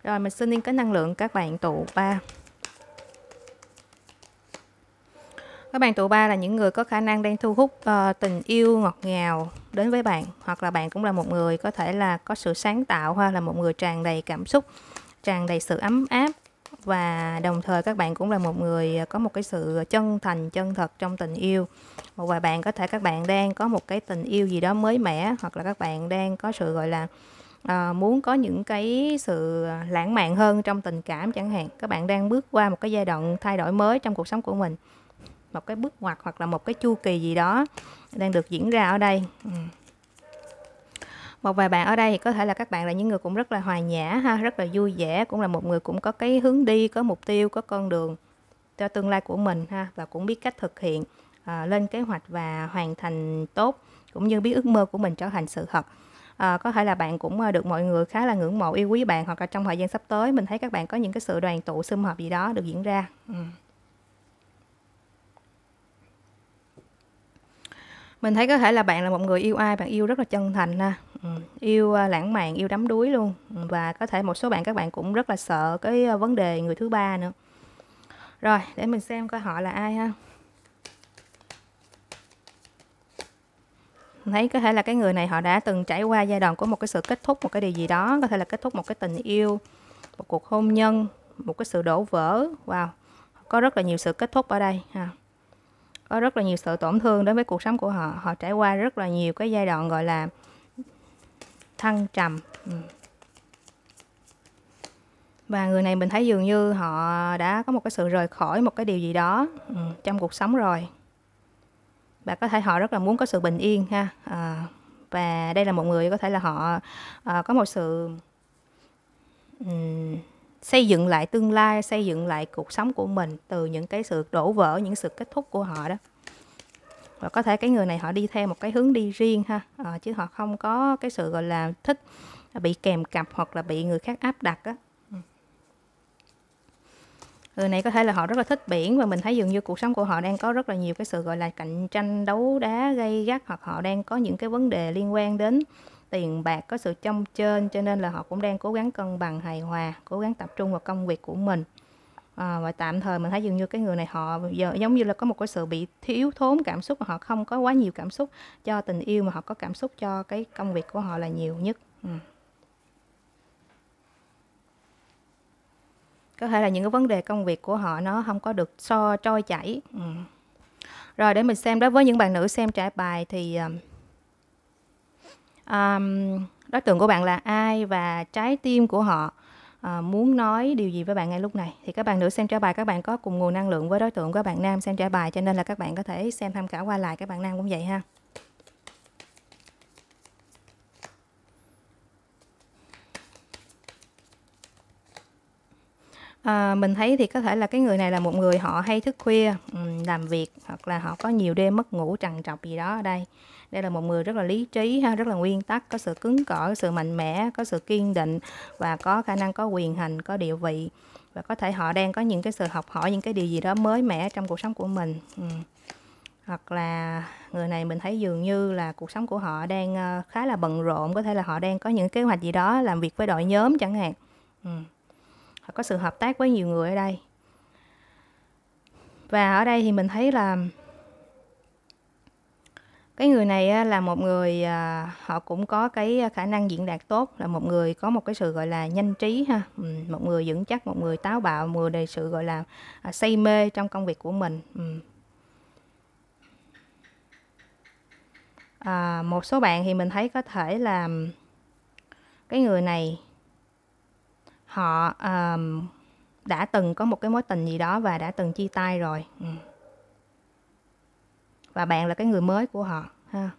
rồi mình xin liên kết năng lượng các bạn tụ ba các bạn tụ ba là những người có khả năng đang thu hút uh, tình yêu ngọt ngào đến với bạn hoặc là bạn cũng là một người có thể là có sự sáng tạo hoặc là một người tràn đầy cảm xúc tràn đầy sự ấm áp và đồng thời các bạn cũng là một người có một cái sự chân thành chân thật trong tình yêu một vài bạn có thể các bạn đang có một cái tình yêu gì đó mới mẻ hoặc là các bạn đang có sự gọi là à, muốn có những cái sự lãng mạn hơn trong tình cảm chẳng hạn các bạn đang bước qua một cái giai đoạn thay đổi mới trong cuộc sống của mình một cái bước ngoặt hoặc là một cái chu kỳ gì đó đang được diễn ra ở đây ừ một vài bạn ở đây thì có thể là các bạn là những người cũng rất là hòa nhã ha rất là vui vẻ cũng là một người cũng có cái hướng đi có mục tiêu có con đường cho tương lai của mình ha và cũng biết cách thực hiện à, lên kế hoạch và hoàn thành tốt cũng như biết ước mơ của mình trở thành sự thật à, có thể là bạn cũng à, được mọi người khá là ngưỡng mộ yêu quý bạn hoặc là trong thời gian sắp tới mình thấy các bạn có những cái sự đoàn tụ sum họp gì đó được diễn ra ừ. mình thấy có thể là bạn là một người yêu ai bạn yêu rất là chân thành ha ừ, yêu à, lãng mạn yêu đắm đuối luôn ừ, và có thể một số bạn các bạn cũng rất là sợ cái à, vấn đề người thứ ba nữa rồi để mình xem coi họ là ai ha mình thấy có thể là cái người này họ đã từng trải qua giai đoạn của một cái sự kết thúc một cái điều gì đó có thể là kết thúc một cái tình yêu một cuộc hôn nhân một cái sự đổ vỡ wow có rất là nhiều sự kết thúc ở đây ha có rất là nhiều sự tổn thương đối với cuộc sống của họ họ trải qua rất là nhiều cái giai đoạn gọi là thăng trầm ừ. và người này mình thấy dường như họ đã có một cái sự rời khỏi một cái điều gì đó ừ, trong cuộc sống rồi và có thể họ rất là muốn có sự bình yên ha à, và đây là một người có thể là họ à, có một sự ừ, xây dựng lại tương lai xây dựng lại cuộc sống của mình từ những cái sự đổ vỡ những sự kết thúc của họ đó và có thể cái người này họ đi theo một cái hướng đi riêng ha à, chứ họ không có cái sự gọi là thích bị kèm cặp hoặc là bị người khác áp đặt á ừ. người này có thể là họ rất là thích biển và mình thấy dường như cuộc sống của họ đang có rất là nhiều cái sự gọi là cạnh tranh đấu đá gây gắt hoặc họ đang có những cái vấn đề liên quan đến tiền bạc có sự trong trên cho nên là họ cũng đang cố gắng cân bằng hài hòa cố gắng tập trung vào công việc của mình à, và tạm thời mình thấy dường như cái người này họ giờ giống như là có một cái sự bị thiếu thốn cảm xúc và họ không có quá nhiều cảm xúc cho tình yêu mà họ có cảm xúc cho cái công việc của họ là nhiều nhất ừ. có thể là những cái vấn đề công việc của họ nó không có được so trôi chảy ừ. rồi để mình xem đối với những bạn nữ xem trải bài thì uh, um, đối tượng của bạn là ai và trái tim của họ uh, muốn nói điều gì với bạn ngay lúc này thì các bạn nữ xem trả bài các bạn có cùng nguồn năng lượng với đối tượng của bạn nam xem trả bài cho nên là các bạn có thể xem tham khảo qua lại các bạn nam cũng vậy ha À, mình thấy thì có thể là cái người này là một người họ hay thức khuya làm việc hoặc là họ có nhiều đêm mất ngủ trằn trọc gì đó ở đây đây là một người rất là lý trí ha rất là nguyên tắc có sự cứng cỏi sự mạnh mẽ có sự kiên định và có khả năng có quyền hành có địa vị và có thể họ đang có những cái sự học hỏi những cái điều gì đó mới mẻ trong cuộc sống của mình ừ. hoặc là người này mình thấy dường như là cuộc sống của họ đang ờ, khá là bận rộn có thể là họ đang có những kế hoạch gì đó làm việc với đội nhóm chẳng hạn ừ. họ có sự hợp tác với nhiều người ở đây và ở đây thì mình thấy là cái người này là một người à, họ cũng có cái khả năng diễn đạt tốt là một người có một cái sự gọi là nhanh trí ha một người vững chắc một người táo bạo một người đầy sự gọi là à, say mê trong công việc của mình à, một số bạn thì mình thấy có thể là cái người này họ um, đã từng có một cái mối tình gì đó và đã từng chia tay rồi ừ và bạn là cái người mới của họ ha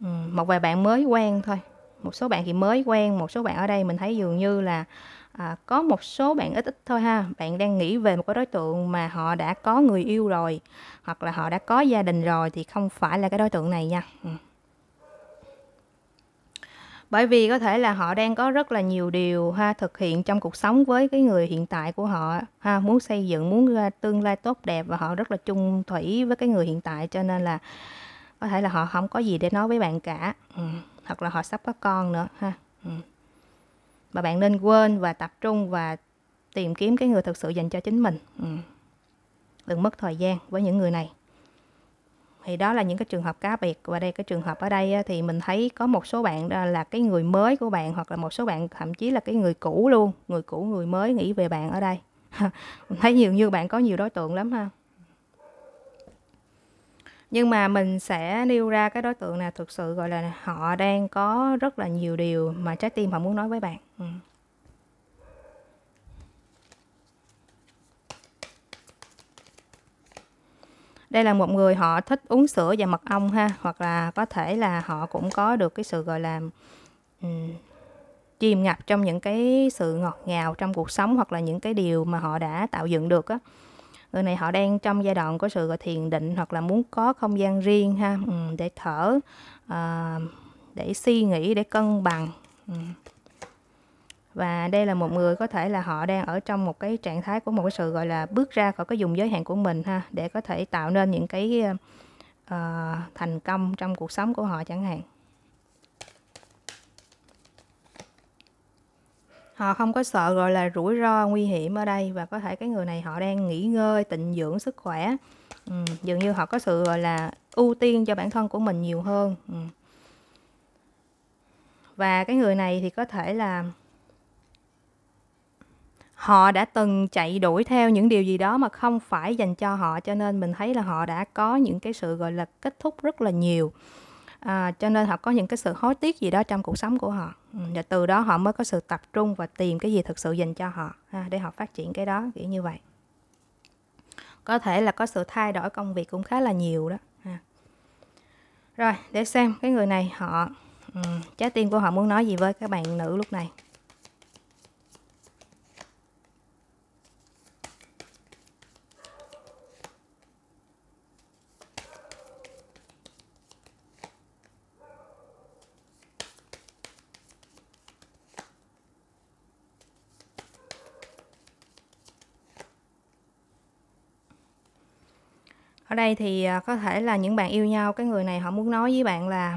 ừ, một vài bạn mới quen thôi một số bạn thì mới quen một số bạn ở đây mình thấy dường như là à, có một số bạn ít ít thôi ha bạn đang nghĩ về một cái đối tượng mà họ đã có người yêu rồi hoặc là họ đã có gia đình rồi thì không phải là cái đối tượng này nha ừ bởi vì có thể là họ đang có rất là nhiều điều ha thực hiện trong cuộc sống với cái người hiện tại của họ ha muốn xây dựng muốn tương lai tốt đẹp và họ rất là chung thủy với cái người hiện tại cho nên là có thể là họ không có gì để nói với bạn cả ừ. hoặc là họ sắp có con nữa ha ừ. mà bạn nên quên và tập trung và tìm kiếm cái người thực sự dành cho chính mình ừ. đừng mất thời gian với những người này thì đó là những cái trường hợp cá biệt và đây cái trường hợp ở đây thì mình thấy có một số bạn là cái người mới của bạn hoặc là một số bạn thậm chí là cái người cũ luôn người cũ người mới nghĩ về bạn ở đây [laughs] mình thấy nhiều như bạn có nhiều đối tượng lắm ha nhưng mà mình sẽ nêu ra cái đối tượng này thực sự gọi là họ đang có rất là nhiều điều mà trái tim họ muốn nói với bạn ừ. đây là một người họ thích uống sữa và mật ong ha hoặc là có thể là họ cũng có được cái sự gọi là um, chìm ngập trong những cái sự ngọt ngào trong cuộc sống hoặc là những cái điều mà họ đã tạo dựng được á người này họ đang trong giai đoạn của sự gọi thiền định hoặc là muốn có không gian riêng ha um, để thở uh, để suy nghĩ để cân bằng um và đây là một người có thể là họ đang ở trong một cái trạng thái của một cái sự gọi là bước ra khỏi cái vùng giới hạn của mình ha để có thể tạo nên những cái uh, thành công trong cuộc sống của họ chẳng hạn họ không có sợ gọi là rủi ro nguy hiểm ở đây và có thể cái người này họ đang nghỉ ngơi tịnh dưỡng sức khỏe ừ, dường như họ có sự gọi là ưu tiên cho bản thân của mình nhiều hơn ừ. và cái người này thì có thể là họ đã từng chạy đuổi theo những điều gì đó mà không phải dành cho họ cho nên mình thấy là họ đã có những cái sự gọi là kết thúc rất là nhiều à, cho nên họ có những cái sự hối tiếc gì đó trong cuộc sống của họ ừ, và từ đó họ mới có sự tập trung và tìm cái gì thực sự dành cho họ à, để họ phát triển cái đó kiểu như vậy có thể là có sự thay đổi công việc cũng khá là nhiều đó à. rồi để xem cái người này họ um, trái tim của họ muốn nói gì với các bạn nữ lúc này ở đây thì à, có thể là những bạn yêu nhau cái người này họ muốn nói với bạn là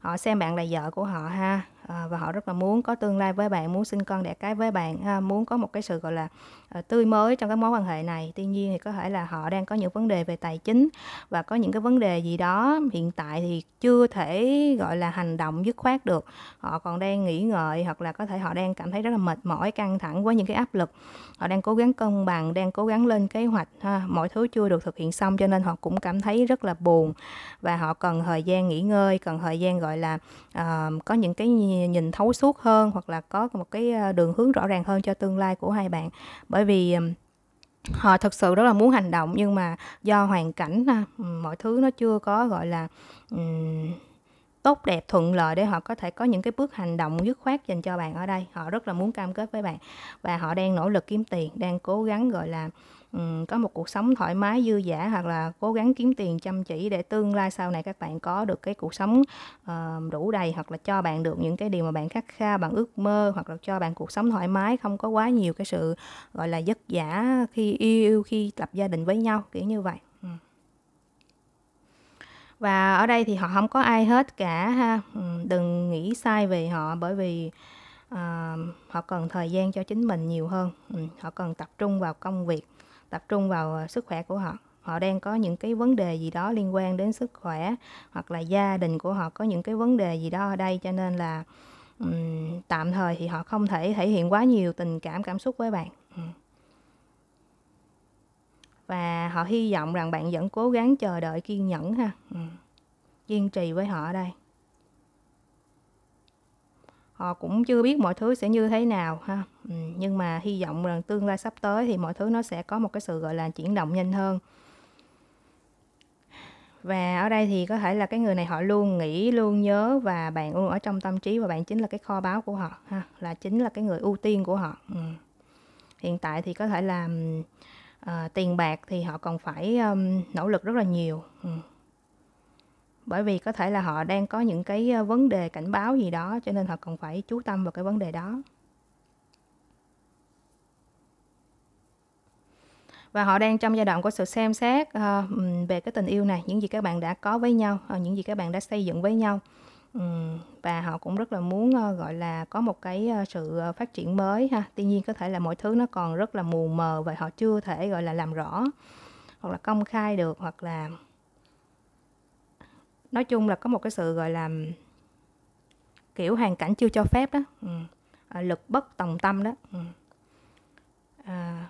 họ xem bạn là vợ của họ ha à, và họ rất là muốn có tương lai với bạn muốn sinh con đẻ cái với bạn ha, à, muốn có một cái sự gọi là À, tươi mới trong các mối quan hệ này tuy nhiên thì có thể là họ đang có những vấn đề về tài chính và có những cái vấn đề gì đó hiện tại thì chưa thể gọi là hành động dứt khoát được họ còn đang nghĩ ngợi hoặc là có thể họ đang cảm thấy rất là mệt mỏi căng thẳng với những cái áp lực họ đang cố gắng cân bằng đang cố gắng lên kế hoạch ha mọi thứ chưa được thực hiện xong cho nên họ cũng cảm thấy rất là buồn và họ cần thời gian nghỉ ngơi cần thời gian gọi là uh, có những cái nhìn thấu suốt hơn hoặc là có một cái à, đường hướng rõ ràng hơn cho tương lai của hai bạn bởi bởi vì họ thật sự rất là muốn hành động nhưng mà do hoàn cảnh mọi thứ nó chưa có gọi là um, tốt đẹp thuận lợi để họ có thể có những cái bước hành động dứt khoát dành cho bạn ở đây họ rất là muốn cam kết với bạn và họ đang nỗ lực kiếm tiền đang cố gắng gọi là Ừ, có một cuộc sống thoải mái dư giả hoặc là cố gắng kiếm tiền chăm chỉ để tương lai sau này các bạn có được cái cuộc sống uh, đủ đầy hoặc là cho bạn được những cái điều mà bạn khát khao bạn ước mơ hoặc là cho bạn cuộc sống thoải mái không có quá nhiều cái sự gọi là vất vả khi yêu khi lập gia đình với nhau kiểu như vậy ừ. và ở đây thì họ không có ai hết cả ha ừ, đừng nghĩ sai về họ bởi vì uh, họ cần thời gian cho chính mình nhiều hơn ừ, họ cần tập trung vào công việc tập trung vào ờ, sức khỏe của họ họ đang có những cái vấn đề gì đó liên quan đến sức khỏe hoặc là gia đình của họ có những cái vấn đề gì đó ở đây cho nên là um, tạm thời thì họ không thể thể hiện quá nhiều tình cảm cảm xúc với bạn và họ hy vọng rằng bạn vẫn cố gắng chờ đợi kiên nhẫn ha kiên trì với họ ở đây họ ờ, cũng chưa biết mọi thứ sẽ như thế nào ha ừ, nhưng mà hy vọng rằng tương lai sắp tới thì mọi thứ nó sẽ có một cái sự gọi là chuyển động nhanh hơn và ở đây thì có thể là cái người này họ luôn nghĩ luôn nhớ và bạn luôn ở trong tâm trí và bạn chính là cái kho báu của họ ha là chính là cái người ưu tiên của họ ừ. hiện tại thì có thể là uh, tiền bạc thì họ còn phải um, nỗ lực rất là nhiều ừ bởi vì có thể là họ đang có những cái ờ, vấn đề cảnh báo gì đó cho nên họ cần phải chú tâm vào cái vấn đề đó và họ đang trong giai đoạn của sự xem xét ờ, về cái tình yêu này những gì các bạn đã có với nhau ờ, những gì các bạn đã xây dựng với nhau và họ cũng rất là muốn gọi là có một cái sự phát triển mới ha tuy nhiên có thể là mọi thứ nó còn rất là mù mờ và họ chưa thể gọi là làm rõ hoặc là công khai được hoặc là nói chung là có một cái sự gọi là kiểu hoàn cảnh chưa cho phép đó ừ. à, lực bất tòng tâm đó ừ. à,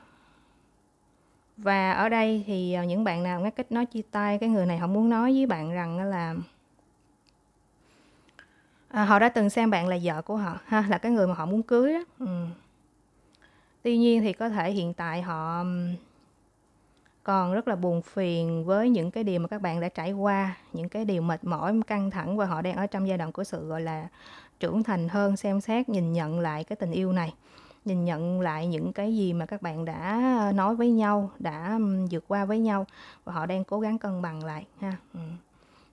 và ở đây thì à, những bạn nào nghe cách nói chia tay cái người này họ muốn nói với bạn rằng là à, họ đã từng xem bạn là vợ của họ ha là cái người mà họ muốn cưới đó ừ. tuy nhiên thì có thể hiện tại họ còn rất là buồn phiền với những cái điều mà các bạn đã trải qua những cái điều mệt mỏi căng thẳng và họ đang ở trong giai đoạn của sự gọi là trưởng thành hơn xem xét nhìn nhận lại cái tình yêu này nhìn nhận lại những cái gì mà các bạn đã nói với nhau đã vượt qua với nhau và họ đang cố gắng cân bằng lại ha ừ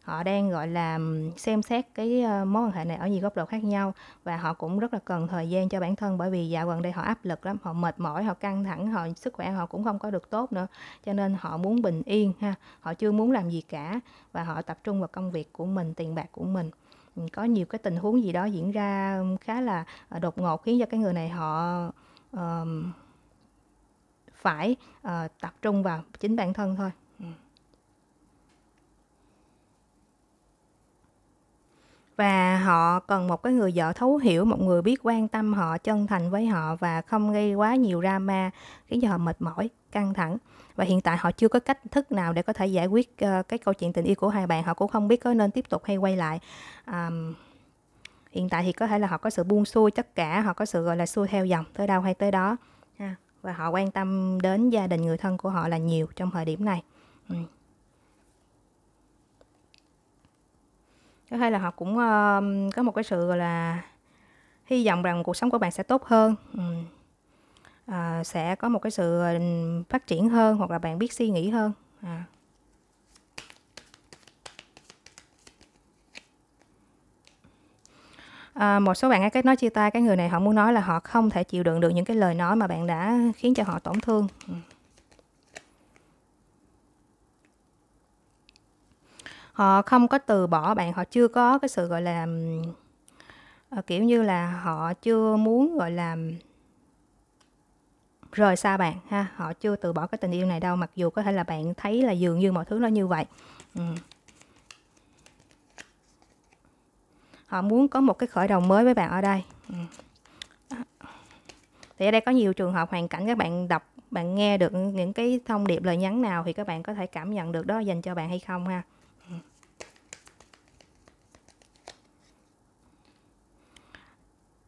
họ đang gọi là xem xét cái ờ, mối quan hệ này ở nhiều góc độ khác nhau và họ cũng rất là cần thời gian cho bản thân bởi vì dạo gần đây họ áp lực lắm họ mệt mỏi họ căng thẳng họ sức khỏe họ cũng không có được tốt nữa cho nên họ muốn bình yên ha họ chưa muốn làm gì cả và họ tập trung vào công việc của mình tiền bạc của mình ừ, có nhiều cái tình huống gì đó diễn ra khá là ờ, đột ngột khiến cho cái người này họ uh, phải uh, tập trung vào chính bản thân thôi và họ cần một cái người vợ thấu hiểu một người biết quan tâm họ chân thành với họ và không gây quá nhiều drama khiến cho họ mệt mỏi căng thẳng và hiện tại họ chưa có cách thức nào để có thể giải quyết uh, cái câu chuyện tình yêu của hai bạn họ cũng không biết có nên tiếp tục hay quay lại um, hiện tại thì có thể là họ có sự buông xuôi tất cả họ có sự gọi là xuôi theo dòng tới đâu hay tới đó ha. và họ quan tâm đến gia đình người thân của họ là nhiều trong thời điểm này ừ. thứ hai là họ cũng uh, có một cái sự gọi là hy vọng rằng cuộc sống của bạn sẽ tốt hơn ừ. à, sẽ có một cái sự ờ, phát triển hơn hoặc là bạn biết suy nghĩ hơn à. À, một số bạn ấy kết nói chia tay cái người này họ muốn nói là họ không thể chịu đựng được những cái lời nói mà bạn đã khiến cho họ tổn thương ừ. họ không có từ bỏ bạn họ chưa có cái sự gọi là ờ, kiểu như là họ chưa muốn gọi là rời xa bạn ha họ chưa từ bỏ cái tình yêu này đâu mặc dù có thể là bạn thấy là dường như mọi thứ nó như vậy ừ. họ muốn có một cái khởi đầu mới với bạn ở đây thì ở đây có nhiều trường hợp hoàn cảnh các bạn đọc bạn nghe được những cái thông điệp lời nhắn nào thì các bạn có thể cảm nhận được đó dành cho bạn hay không ha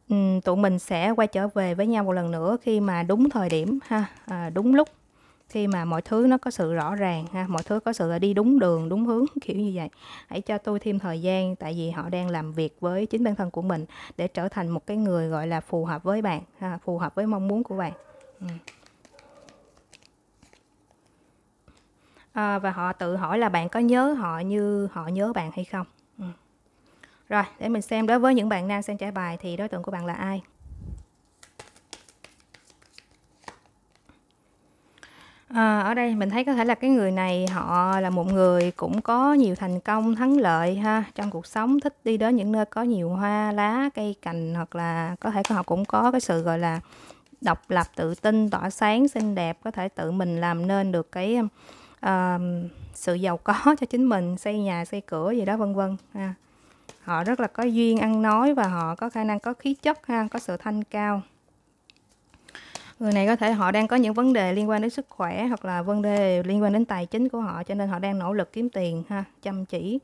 um, tụi mình sẽ quay trở về với nhau một lần nữa khi mà đúng thời điểm ha à, đúng lúc khi mà mọi thứ nó có sự rõ ràng ha mọi thứ có sự đi đúng đường đúng hướng [laughs] kiểu như vậy hãy cho tôi thêm thời gian tại vì họ đang làm việc với chính bản thân của mình để trở thành một cái người gọi là phù hợp với bạn ha, phù hợp với mong muốn của bạn ừ. à, và họ tự hỏi là bạn có nhớ họ như họ nhớ bạn hay không rồi, để mình xem đối với những bạn nam xem trả bài thì đối tượng của bạn là ai. À, ở đây mình thấy có thể là cái người này họ là một người cũng có nhiều thành công thắng lợi ha trong cuộc sống thích đi đến những nơi có nhiều hoa lá cây cành hoặc là có thể họ cũng có cái sự gọi là độc lập tự tin tỏa sáng xinh đẹp có thể tự mình làm nên được cái uh, sự giàu có cho chính mình xây nhà xây cửa gì đó vân vân ha họ rất là có duyên ăn nói và họ có khả năng có khí chất ha có sự thanh cao người này có thể họ đang có những vấn đề liên quan đến sức khỏe hoặc là vấn đề liên quan đến tài chính của họ cho nên họ đang nỗ lực kiếm tiền ha chăm chỉ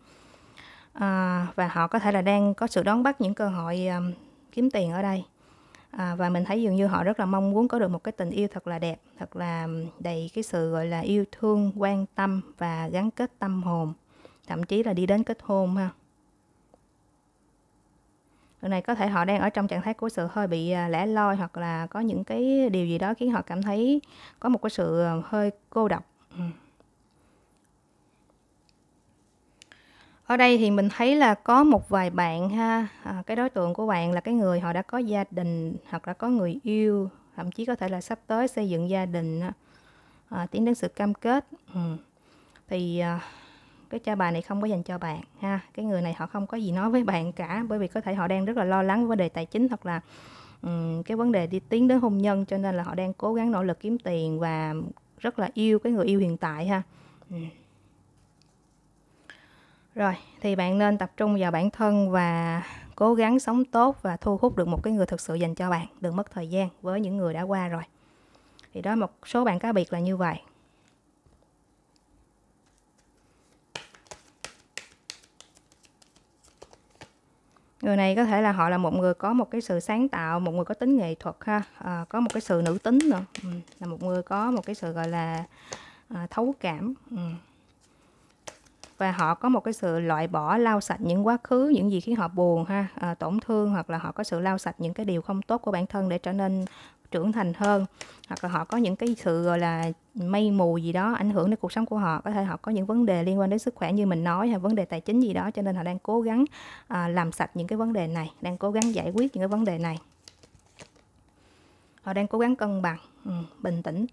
à, và họ có thể là đang có sự đón bắt những cơ hội um, kiếm tiền ở đây à, và mình thấy dường như họ rất là mong muốn có được một cái tình yêu thật là đẹp thật là đầy cái sự gọi là yêu thương quan tâm và gắn kết tâm hồn thậm chí là đi đến kết hôn ha người này có thể họ đang ở trong trạng thái của sự hơi bị à, lẻ loi hoặc là có những cái điều gì đó khiến họ cảm thấy có một cái sự à, hơi cô độc ừ. ở đây thì mình thấy là có một vài bạn ha à, cái đối tượng của bạn là cái người họ đã có gia đình hoặc là có người yêu thậm chí có thể là sắp tới xây dựng gia đình à, tiến đến sự cam kết ừ. thì à, cái cha bà này không có dành cho bạn ha cái người này họ không có gì nói với bạn cả bởi vì có thể họ đang rất là lo lắng vấn đề tài chính hoặc là um, cái vấn đề đi tiến đến hôn nhân cho nên là họ đang cố gắng nỗ lực kiếm tiền và rất là yêu cái người yêu hiện tại ha um. rồi thì bạn nên tập trung vào bản thân và cố gắng sống tốt và thu hút được một cái người thực sự dành cho bạn đừng mất thời gian với những người đã qua rồi thì đó một số bạn cá biệt là như vậy người này có thể là họ là một người có một cái sự sáng tạo một người có tính nghệ thuật ha à, có một cái sự nữ tính nữa ừ. là một người có một cái sự gọi là à, thấu cảm ừ. và họ có một cái sự loại bỏ lau sạch những quá khứ những gì khiến họ buồn ha à, tổn thương hoặc là họ có sự lau sạch những cái điều không tốt của bản thân để trở nên trưởng thành hơn hoặc là họ có những cái sự gọi là mây mù gì đó ảnh hưởng đến cuộc sống của họ có thể họ có những vấn đề liên quan đến sức khỏe như mình nói hay vấn đề tài chính gì đó cho nên họ đang cố gắng à, làm sạch những cái vấn đề này đang cố gắng giải quyết những cái vấn đề này họ đang cố gắng cân bằng ừ, bình tĩnh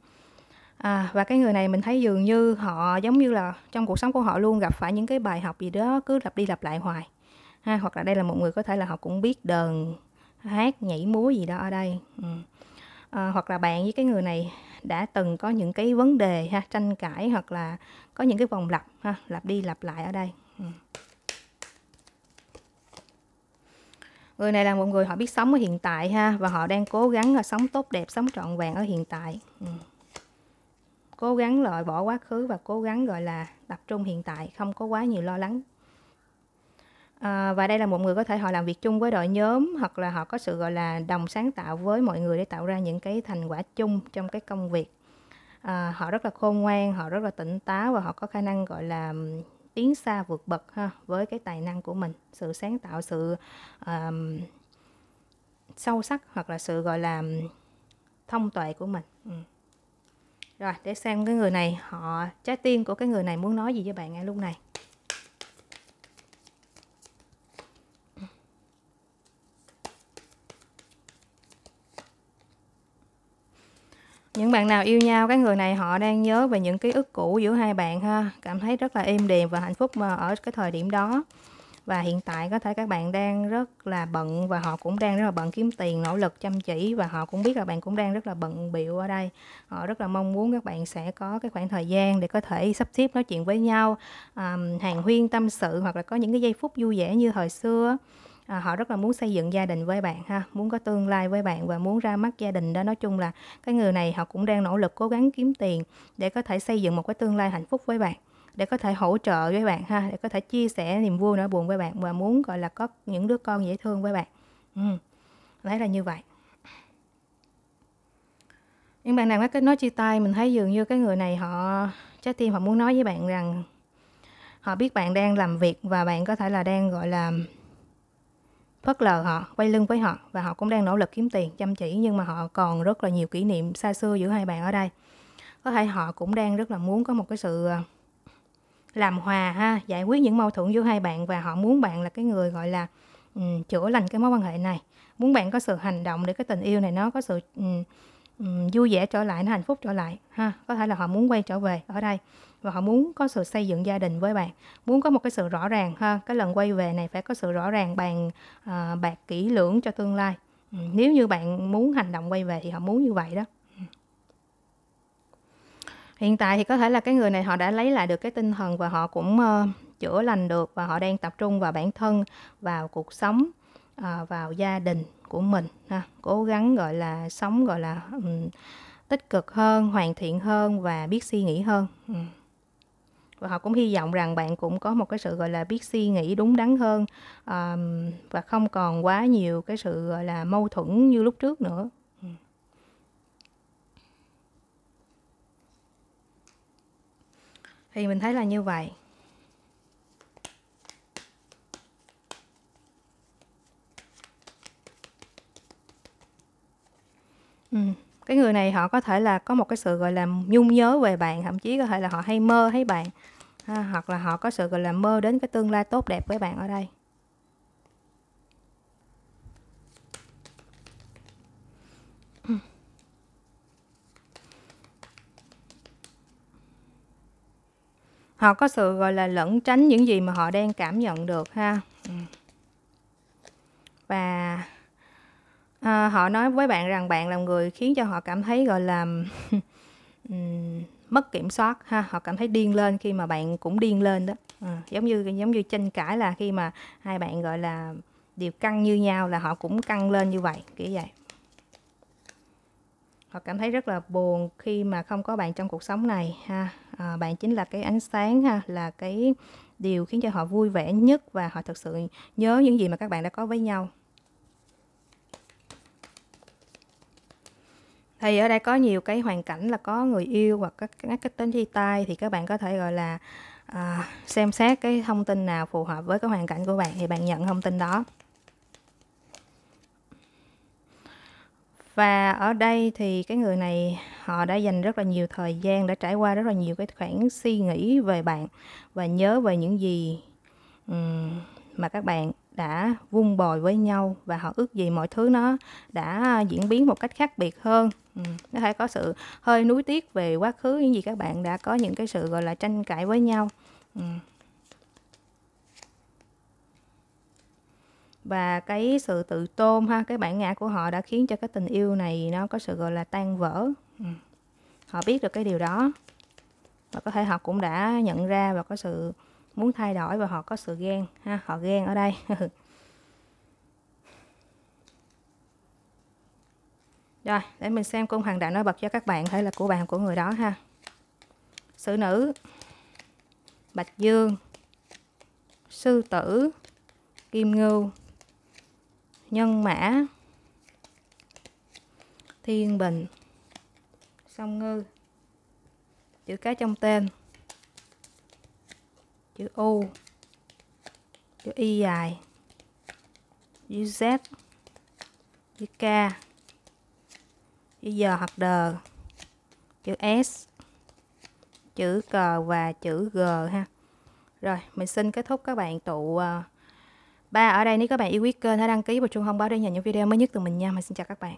à, và cái người này mình thấy dường như họ giống như là trong cuộc sống của họ luôn gặp phải những cái bài học gì đó cứ lặp đi lặp lại hoài ha hoặc là đây là một người có thể là họ cũng biết đờn hát nhảy múa gì đó ở đây ừ à, hoặc là bạn với cái người này đã từng có những cái vấn đề ha tranh cãi hoặc là có những cái vòng lặp ha lặp đi lặp lại ở đây ừ. người này là một người họ biết sống ở hiện tại ha và họ đang cố gắng là sống tốt đẹp sống trọn vẹn ở hiện tại ừ. cố gắng loại bỏ quá khứ và cố gắng gọi là tập trung hiện tại không có quá nhiều lo lắng À, và đây là một người có thể họ làm việc chung với đội nhóm hoặc là họ có sự gọi là đồng sáng tạo với mọi người để tạo ra những cái thành quả chung trong cái công việc. À, họ rất là khôn ngoan, họ rất là tỉnh táo và họ có khả năng gọi là tiến xa vượt bậc ha với cái tài năng của mình, sự sáng tạo, sự um, sâu sắc hoặc là sự gọi là thông tuệ của mình. Ừ. Rồi để xem cái người này họ trái tim của cái người này muốn nói gì với bạn ngay lúc này. những bạn nào yêu nhau cái người này họ đang nhớ về những ký ức cũ giữa hai bạn ha cảm thấy rất là êm đềm và hạnh phúc mà ở cái thời điểm đó và hiện tại có thể các bạn đang rất là bận và họ cũng đang rất là bận kiếm tiền nỗ lực chăm chỉ và họ cũng biết là bạn cũng đang rất là bận biệu ở đây họ rất là mong muốn các bạn sẽ có cái khoảng thời gian để có thể sắp xếp nói chuyện với nhau um, hàng huyên tâm sự hoặc là có những cái giây phút vui vẻ như thời xưa à, họ rất là muốn xây dựng gia đình với bạn ha muốn có tương lai với bạn và muốn ra mắt gia đình đó nói chung là cái người này họ cũng đang nỗ lực cố gắng kiếm tiền để có thể xây dựng một cái tương lai hạnh phúc với bạn để có thể hỗ trợ với bạn ha để có thể chia sẻ niềm vui nỗi buồn với bạn và muốn gọi là có những đứa con dễ thương với bạn ừ. đấy là như vậy nhưng bạn nào có kết nối chia tay mình thấy dường như cái người này họ trái tim họ muốn nói với bạn rằng họ biết bạn đang làm việc và bạn có thể là đang gọi là phớt lờ họ, quay lưng với họ và họ cũng đang nỗ lực kiếm tiền, chăm chỉ nhưng mà họ còn rất là nhiều kỷ niệm xa xưa giữa hai bạn ở đây. Có thể họ cũng đang rất là muốn có một cái sự ờ, làm hòa ha, giải quyết những mâu thuẫn giữa hai bạn và họ muốn bạn là cái người gọi là um, chữa lành cái mối quan hệ này, muốn bạn có sự hành động để cái tình yêu này nó có sự um, um, vui vẻ trở lại, nó hạnh phúc trở lại ha. Có thể là họ muốn quay trở về ở đây và họ muốn có sự xây dựng gia đình với bạn muốn có một cái sự rõ ràng ha cái lần quay về này phải có sự rõ ràng bàn à, bạc kỹ lưỡng cho tương lai ừ, nếu như bạn muốn hành động quay về thì họ muốn như vậy đó ừ. hiện tại thì có thể là cái người này họ đã lấy lại được cái tinh thần và họ cũng uh, chữa lành được và họ đang tập trung vào bản thân vào cuộc sống uh, vào gia đình của mình ha cố gắng gọi là sống gọi là um, tích cực hơn hoàn thiện hơn và biết suy nghĩ hơn um và họ cũng hy vọng rằng bạn cũng có một cái sự gọi là biết suy nghĩ đúng đắn hơn um, và không còn quá nhiều cái sự gọi là mâu thuẫn như lúc trước nữa ừ. thì mình thấy là như vậy ừ. cái người này họ có thể là có một cái sự gọi là nhung nhớ về bạn thậm chí có thể là họ hay mơ thấy bạn ha, hoặc là họ có sự gọi là mơ đến cái tương lai tốt đẹp với bạn ở đây họ có sự gọi là lẩn tránh những gì mà họ đang cảm nhận được ha ừ. và à, họ nói với bạn rằng bạn là người khiến cho họ cảm thấy gọi là [laughs] mất kiểm soát ha họ cảm thấy điên lên khi mà bạn cũng điên lên đó à, giống như giống như tranh cãi là khi mà hai bạn gọi là đều căng như nhau là họ cũng căng lên như vậy kiểu vậy họ cảm thấy rất là buồn khi mà không có bạn trong cuộc sống này ha à, bạn chính là cái ánh sáng ha là cái điều khiến cho họ vui vẻ nhất và họ thật sự nhớ những gì mà các bạn đã có với nhau thì ở đây có nhiều cái hoàn cảnh là có người yêu hoặc các các cái tính chia tay thì các bạn có thể gọi là à, xem xét cái thông tin nào phù hợp với cái hoàn cảnh của bạn thì bạn nhận thông tin đó và ở đây thì cái người này họ đã dành rất là nhiều thời gian đã trải qua rất là nhiều cái khoảng suy nghĩ về bạn và nhớ về những gì um, mà các bạn đã vung bồi với nhau và họ ước gì mọi thứ nó đã à, diễn biến một cách khác biệt hơn ừ. có thể có sự hơi nuối tiếc về quá khứ những gì các bạn đã có những cái sự gọi là tranh cãi với nhau ừ. và cái sự tự tôn ha cái bản ngã của họ đã khiến cho cái tình yêu này nó có sự gọi là tan vỡ ừ. họ biết được cái điều đó và có thể họ cũng đã nhận ra và có sự muốn thay đổi và họ có sự ghen ha họ ghen ở đây [laughs] rồi để mình xem cung hoàng đạo nói bật cho các bạn hay là của bạn của người đó ha sử nữ bạch dương sư tử kim ngưu nhân mã thiên bình song ngư chữ cái trong tên chữ U chữ Y dài chữ Z chữ K chữ giờ hoặc đờ chữ S chữ cờ và chữ G ha rồi mình xin kết thúc các bạn tụ ờ, ba ở đây nếu các bạn yêu quý kênh hãy đăng ký và chuông thông báo để nhận những video mới nhất từ mình nha mình xin chào các bạn